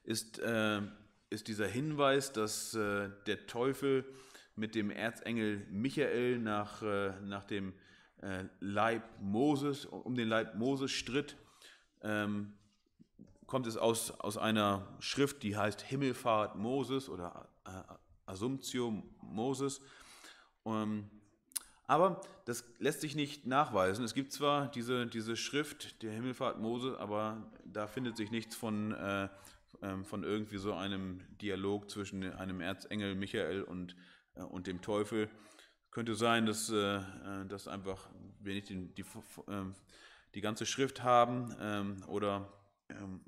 ist, äh, ist dieser Hinweis, dass äh, der Teufel mit dem Erzengel Michael nach, äh, nach dem äh, Leib Moses, um den Leib Moses stritt, ähm, kommt es aus, aus einer Schrift, die heißt Himmelfahrt Moses oder äh, Assumptio Moses. Ähm, aber das lässt sich nicht nachweisen. Es gibt zwar diese, diese Schrift der Himmelfahrt Mose, aber da findet sich nichts von, äh, ähm, von irgendwie so einem Dialog zwischen einem Erzengel Michael und, äh, und dem Teufel. Könnte sein, dass, äh, äh dass einfach wir nicht die, die, ähm, die ganze Schrift haben ähm, oder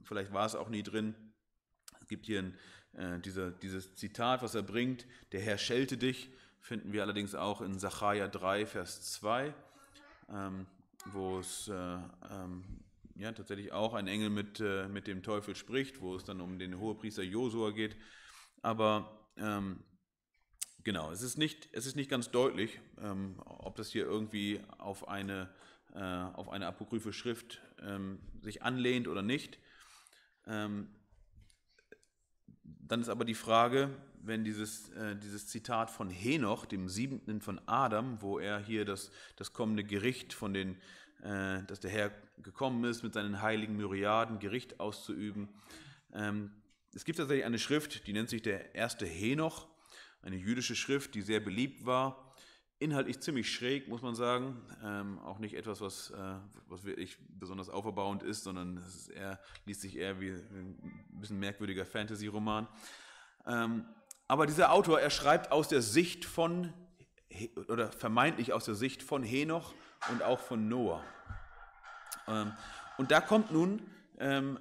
vielleicht war es auch nie drin. Es gibt hier ein, äh, dieser, dieses Zitat, was er bringt, der Herr schelte dich finden wir allerdings auch in Sacharja 3, Vers 2, ähm, wo es äh, ähm, ja, tatsächlich auch ein Engel mit, äh, mit dem Teufel spricht, wo es dann um den Hohepriester Josua geht. Aber ähm, genau, es ist nicht, es ist nicht ganz deutlich, ähm, ob das hier irgendwie auf eine, äh, auf eine apokryphe Schrift ähm, sich anlehnt oder nicht. Ähm, dann ist aber die Frage, wenn dieses, äh, dieses Zitat von Henoch, dem siebenten von Adam, wo er hier das, das kommende Gericht von den, äh, dass der Herr gekommen ist, mit seinen heiligen Myriaden Gericht auszuüben. Ähm, es gibt tatsächlich eine Schrift, die nennt sich der erste Henoch, eine jüdische Schrift, die sehr beliebt war inhaltlich ziemlich schräg, muss man sagen. Ähm, auch nicht etwas, was, äh, was wirklich besonders auferbauend ist, sondern es eher, liest sich eher wie ein bisschen merkwürdiger Fantasy-Roman. Ähm, aber dieser Autor, er schreibt aus der Sicht von, oder vermeintlich aus der Sicht von Henoch und auch von Noah. Ähm, und da kommt nun ähm,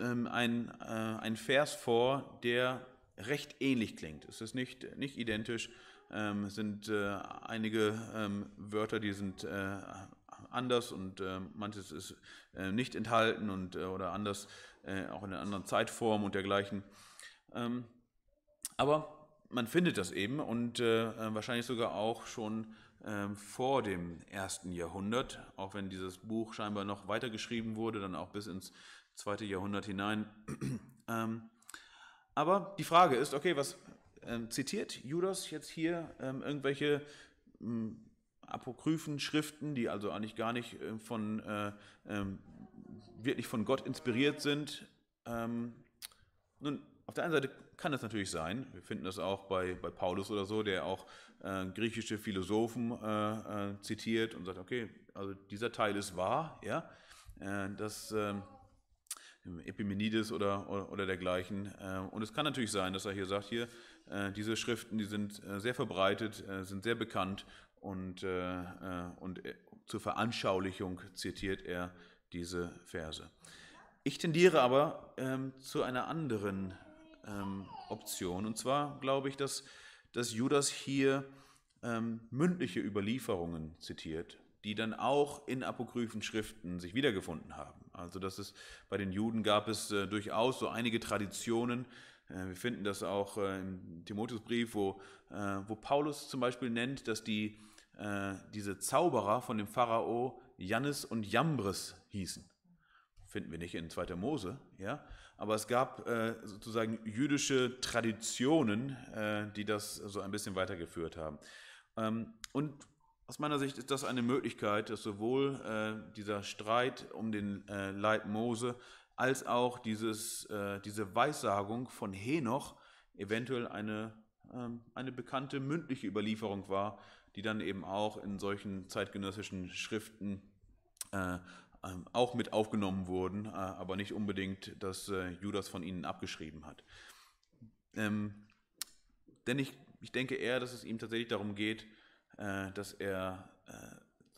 ähm, ein, äh, ein Vers vor, der recht ähnlich klingt. Es ist nicht, nicht identisch, ähm, sind äh, einige ähm, Wörter, die sind äh, anders und äh, manches ist äh, nicht enthalten und, äh, oder anders, äh, auch in einer anderen Zeitform und dergleichen. Ähm, aber man findet das eben und wahrscheinlich sogar auch schon ähm, vor dem ersten Jahrhundert, auch wenn dieses Buch scheinbar noch weitergeschrieben wurde, dann auch bis ins zweite Jahrhundert hinein. Ähm, aber die Frage ist, okay, was ähm, zitiert Judas jetzt hier ähm, irgendwelche ähm, apokryphen Schriften, die also eigentlich gar nicht äh, von, äh, ähm, wirklich von Gott inspiriert sind. Ähm, nun, auf der einen Seite kann das natürlich sein. Wir finden das auch bei, bei Paulus oder so, der auch äh, griechische Philosophen äh, äh, zitiert und sagt, okay, also dieser Teil ist wahr, ja, äh, das ähm, Epimenides oder, oder, oder dergleichen. Äh, und es kann natürlich sein, dass er hier sagt, hier, äh, diese Schriften, die sind äh, sehr verbreitet, äh, sind sehr bekannt und, und zur Veranschaulichung zitiert er diese Verse. Ich tendiere aber ähm, zu einer anderen ähm, Option und zwar glaube ich, dass, dass Judas hier ähm, mündliche Überlieferungen zitiert, die dann auch in apokryphen Schriften sich wiedergefunden haben. Also dass es bei den Juden gab es durchaus so einige Traditionen, äh, wir finden das auch äh, im Timotheusbrief, wo, äh, wo Paulus zum Beispiel nennt, dass die, diese Zauberer von dem Pharao Jannes und Jambres hießen. Finden wir nicht in 2. Mose, ja. Aber es gab sozusagen jüdische Traditionen, die das so ein bisschen weitergeführt haben. Ähm, und aus meiner Sicht ist das eine Möglichkeit, dass sowohl dieser Streit um den Leib Mose als auch dieses, äh, diese Weissagung von Henoch eventuell eine, ähm, eine bekannte mündliche Überlieferung war, die dann eben auch in solchen zeitgenössischen Schriften äh, ähm, auch mit aufgenommen wurden, äh, aber nicht unbedingt, dass äh, Judas von ihnen abgeschrieben hat. Ähm, denn ich, ich denke eher, dass es ihm tatsächlich darum geht, äh, dass er äh,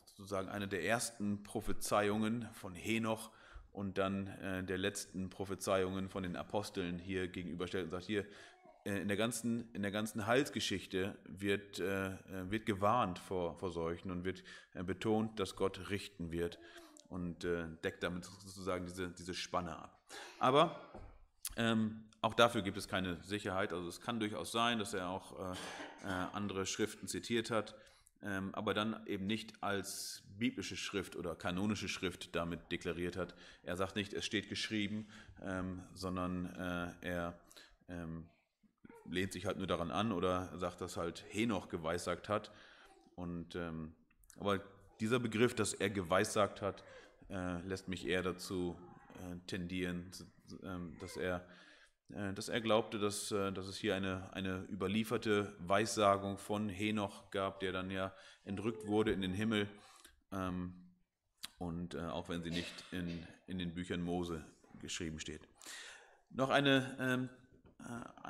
sozusagen eine der ersten Prophezeiungen von Henoch und dann äh, der letzten Prophezeiungen von den Aposteln hier gegenüberstellt und sagt, hier, äh, in der ganzen, in der ganzen Heilsgeschichte wird, äh, äh wird gewarnt vor, vor Seuchen und wird äh, betont, dass Gott richten wird und deckt damit sozusagen diese, diese Spanne ab. Aber ähm, auch dafür gibt es keine Sicherheit. Also es kann durchaus sein, dass er auch andere Schriften zitiert hat ähm, aber dann eben nicht als biblische Schrift oder kanonische Schrift damit deklariert hat. Er sagt nicht, es steht geschrieben, ähm, sondern äh, er ähm, lehnt sich halt nur daran an oder sagt, dass halt Henoch geweissagt hat. Und ähm, aber dieser Begriff, dass er geweissagt hat, äh, lässt mich eher dazu äh, tendieren, ähm, dass er äh, dass er glaubte, dass, äh, dass es hier eine, eine überlieferte Weissagung von Henoch gab, der dann ja entrückt wurde in den Himmel. Ähm, und äh, auch wenn sie nicht in, in den Büchern Mose geschrieben steht. Noch eine ähm,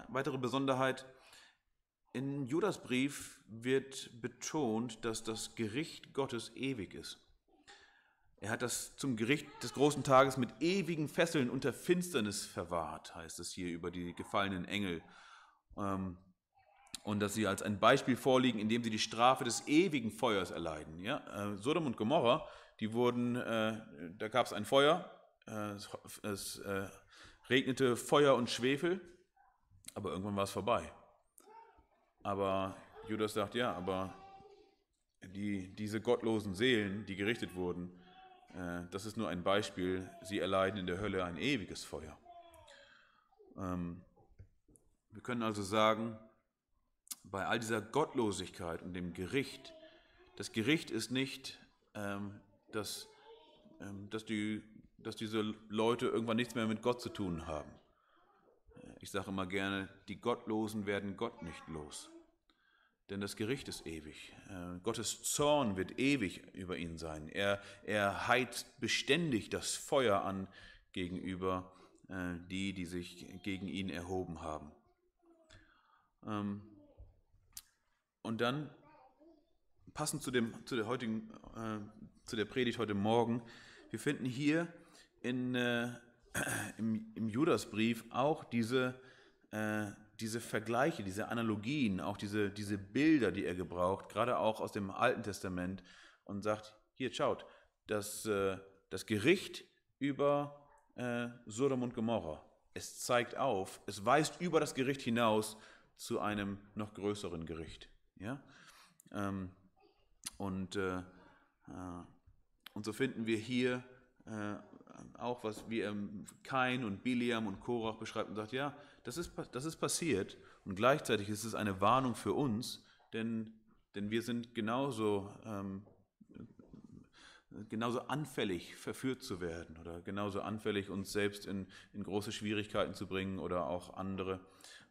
weitere Besonderheit. In Judas Brief wird betont, dass das Gericht Gottes ewig ist. Er hat das zum Gericht des großen Tages mit ewigen Fesseln unter Finsternis verwahrt, heißt es hier über die gefallenen Engel. Ähm, und dass sie als ein Beispiel vorliegen, indem sie die Strafe des ewigen Feuers erleiden. Ja? Äh, Sodom und Gomorra, die wurden, äh, da gab es ein Feuer, äh, es regnete Feuer und Schwefel, aber irgendwann war es vorbei. Aber Judas sagt, ja, aber die, diese gottlosen Seelen, die gerichtet wurden, äh, das ist nur ein Beispiel. Sie erleiden in der Hölle ein ewiges Feuer. Ähm, wir können also sagen, bei all dieser Gottlosigkeit und dem Gericht, das Gericht ist nicht, ähm, dass, ähm, dass, die, dass diese Leute irgendwann nichts mehr mit Gott zu tun haben. Äh, ich sage immer gerne, die Gottlosen werden Gott nicht los denn das Gericht ist ewig. Äh, Gottes Zorn wird ewig über ihn sein. Er, er heizt beständig das Feuer an gegenüber äh, die, die sich gegen ihn erhoben haben. Ähm, und dann, passend zu, dem, zu, der, heutigen, äh, zu der Predigt heute Morgen, wir finden hier in, im, im Judasbrief auch diese äh, diese Vergleiche, diese Analogien, auch diese, diese Bilder, die er gebraucht, gerade auch aus dem Alten Testament und sagt, hier schaut, das, äh, das Gericht über äh, Sodom und Gomorra, es zeigt auf, es weist über das Gericht hinaus zu einem noch größeren Gericht. Ja? Ähm, und, äh, äh, und so finden wir hier äh, auch, was wir ähm, Kain und Biliam und Korach beschreibt und sagt, ja, das ist, das ist passiert und gleichzeitig ist es eine Warnung für uns, denn, denn wir sind genauso, ähm, genauso anfällig, verführt zu werden oder genauso anfällig, uns selbst in, in große Schwierigkeiten zu bringen oder auch andere.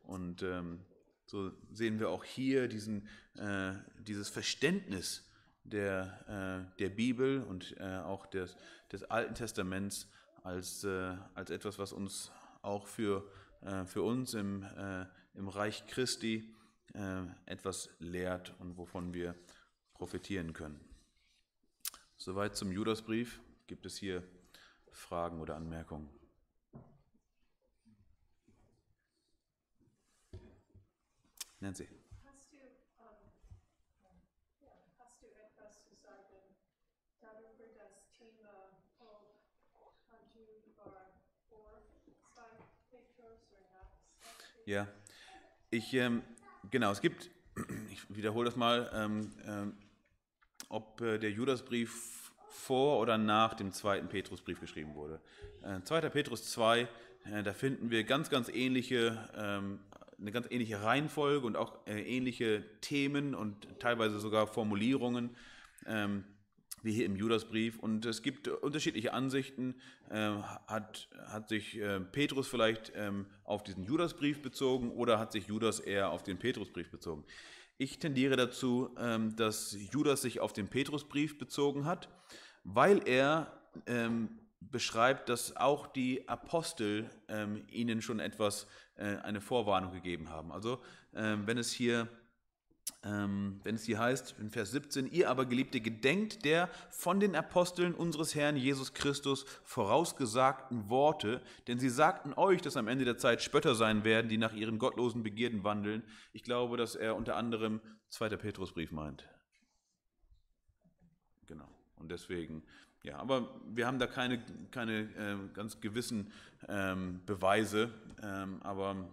Und ähm, so sehen wir auch hier diesen, äh, dieses Verständnis der, äh, der Bibel und äh, auch des, des Alten Testaments als, äh, als etwas, was uns auch für äh, für uns im, äh, im Reich Christi äh, etwas lehrt und wovon wir profitieren können. Soweit zum Judasbrief. Gibt es hier Fragen oder Anmerkungen? Nancy. Ähm, darüber das Thema, ob du war, ja, ich, ähm, genau, es gibt, ich wiederhole das mal, ähm, ähm, ob äh, der Judasbrief vor oder nach dem zweiten Petrusbrief geschrieben wurde. Äh, 2. Petrus 2, äh, da finden wir ganz, ganz ähnliche, ähm, eine ganz ähnliche Reihenfolge und auch äh, ähnliche Themen und teilweise sogar Formulierungen. Ähm, wie hier im Judasbrief. Und es gibt äh, unterschiedliche Ansichten. Ähm, hat, hat sich äh, Petrus vielleicht ähm, auf diesen Judasbrief bezogen oder hat sich Judas eher auf den Petrusbrief bezogen? Ich tendiere dazu, ähm, dass Judas sich auf den Petrusbrief bezogen hat, weil er ähm, beschreibt, dass auch die Apostel ähm, ihnen schon etwas, äh, eine Vorwarnung gegeben haben. Also ähm, wenn es hier ähm, wenn es hier heißt, in Vers 17, ihr aber Geliebte gedenkt der von den Aposteln unseres Herrn Jesus Christus vorausgesagten Worte, denn sie sagten euch, dass am Ende der Zeit Spötter sein werden, die nach ihren gottlosen Begierden wandeln. Ich glaube, dass er unter anderem 2. Petrusbrief meint. Genau. Und deswegen, ja, aber wir haben da keine, keine äh, ganz gewissen ähm, Beweise, ähm, aber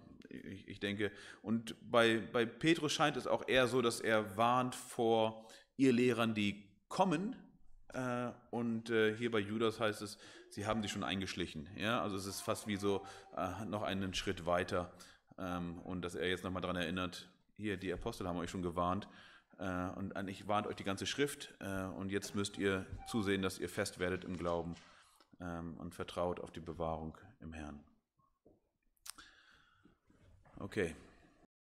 ich, ich denke, und bei, bei Petrus scheint es auch eher so, dass er warnt vor ihr Lehrern, die kommen. Äh, und äh, hier bei Judas heißt es, sie haben sich schon eingeschlichen. Ja? Also es ist fast wie so äh, noch einen Schritt weiter. Ähm, und dass er jetzt nochmal daran erinnert, hier, die Apostel haben euch schon gewarnt. Äh, und eigentlich warnt euch die ganze Schrift. Äh, und jetzt müsst ihr zusehen, dass ihr fest werdet im Glauben ähm, und vertraut auf die Bewahrung im Herrn. Okay.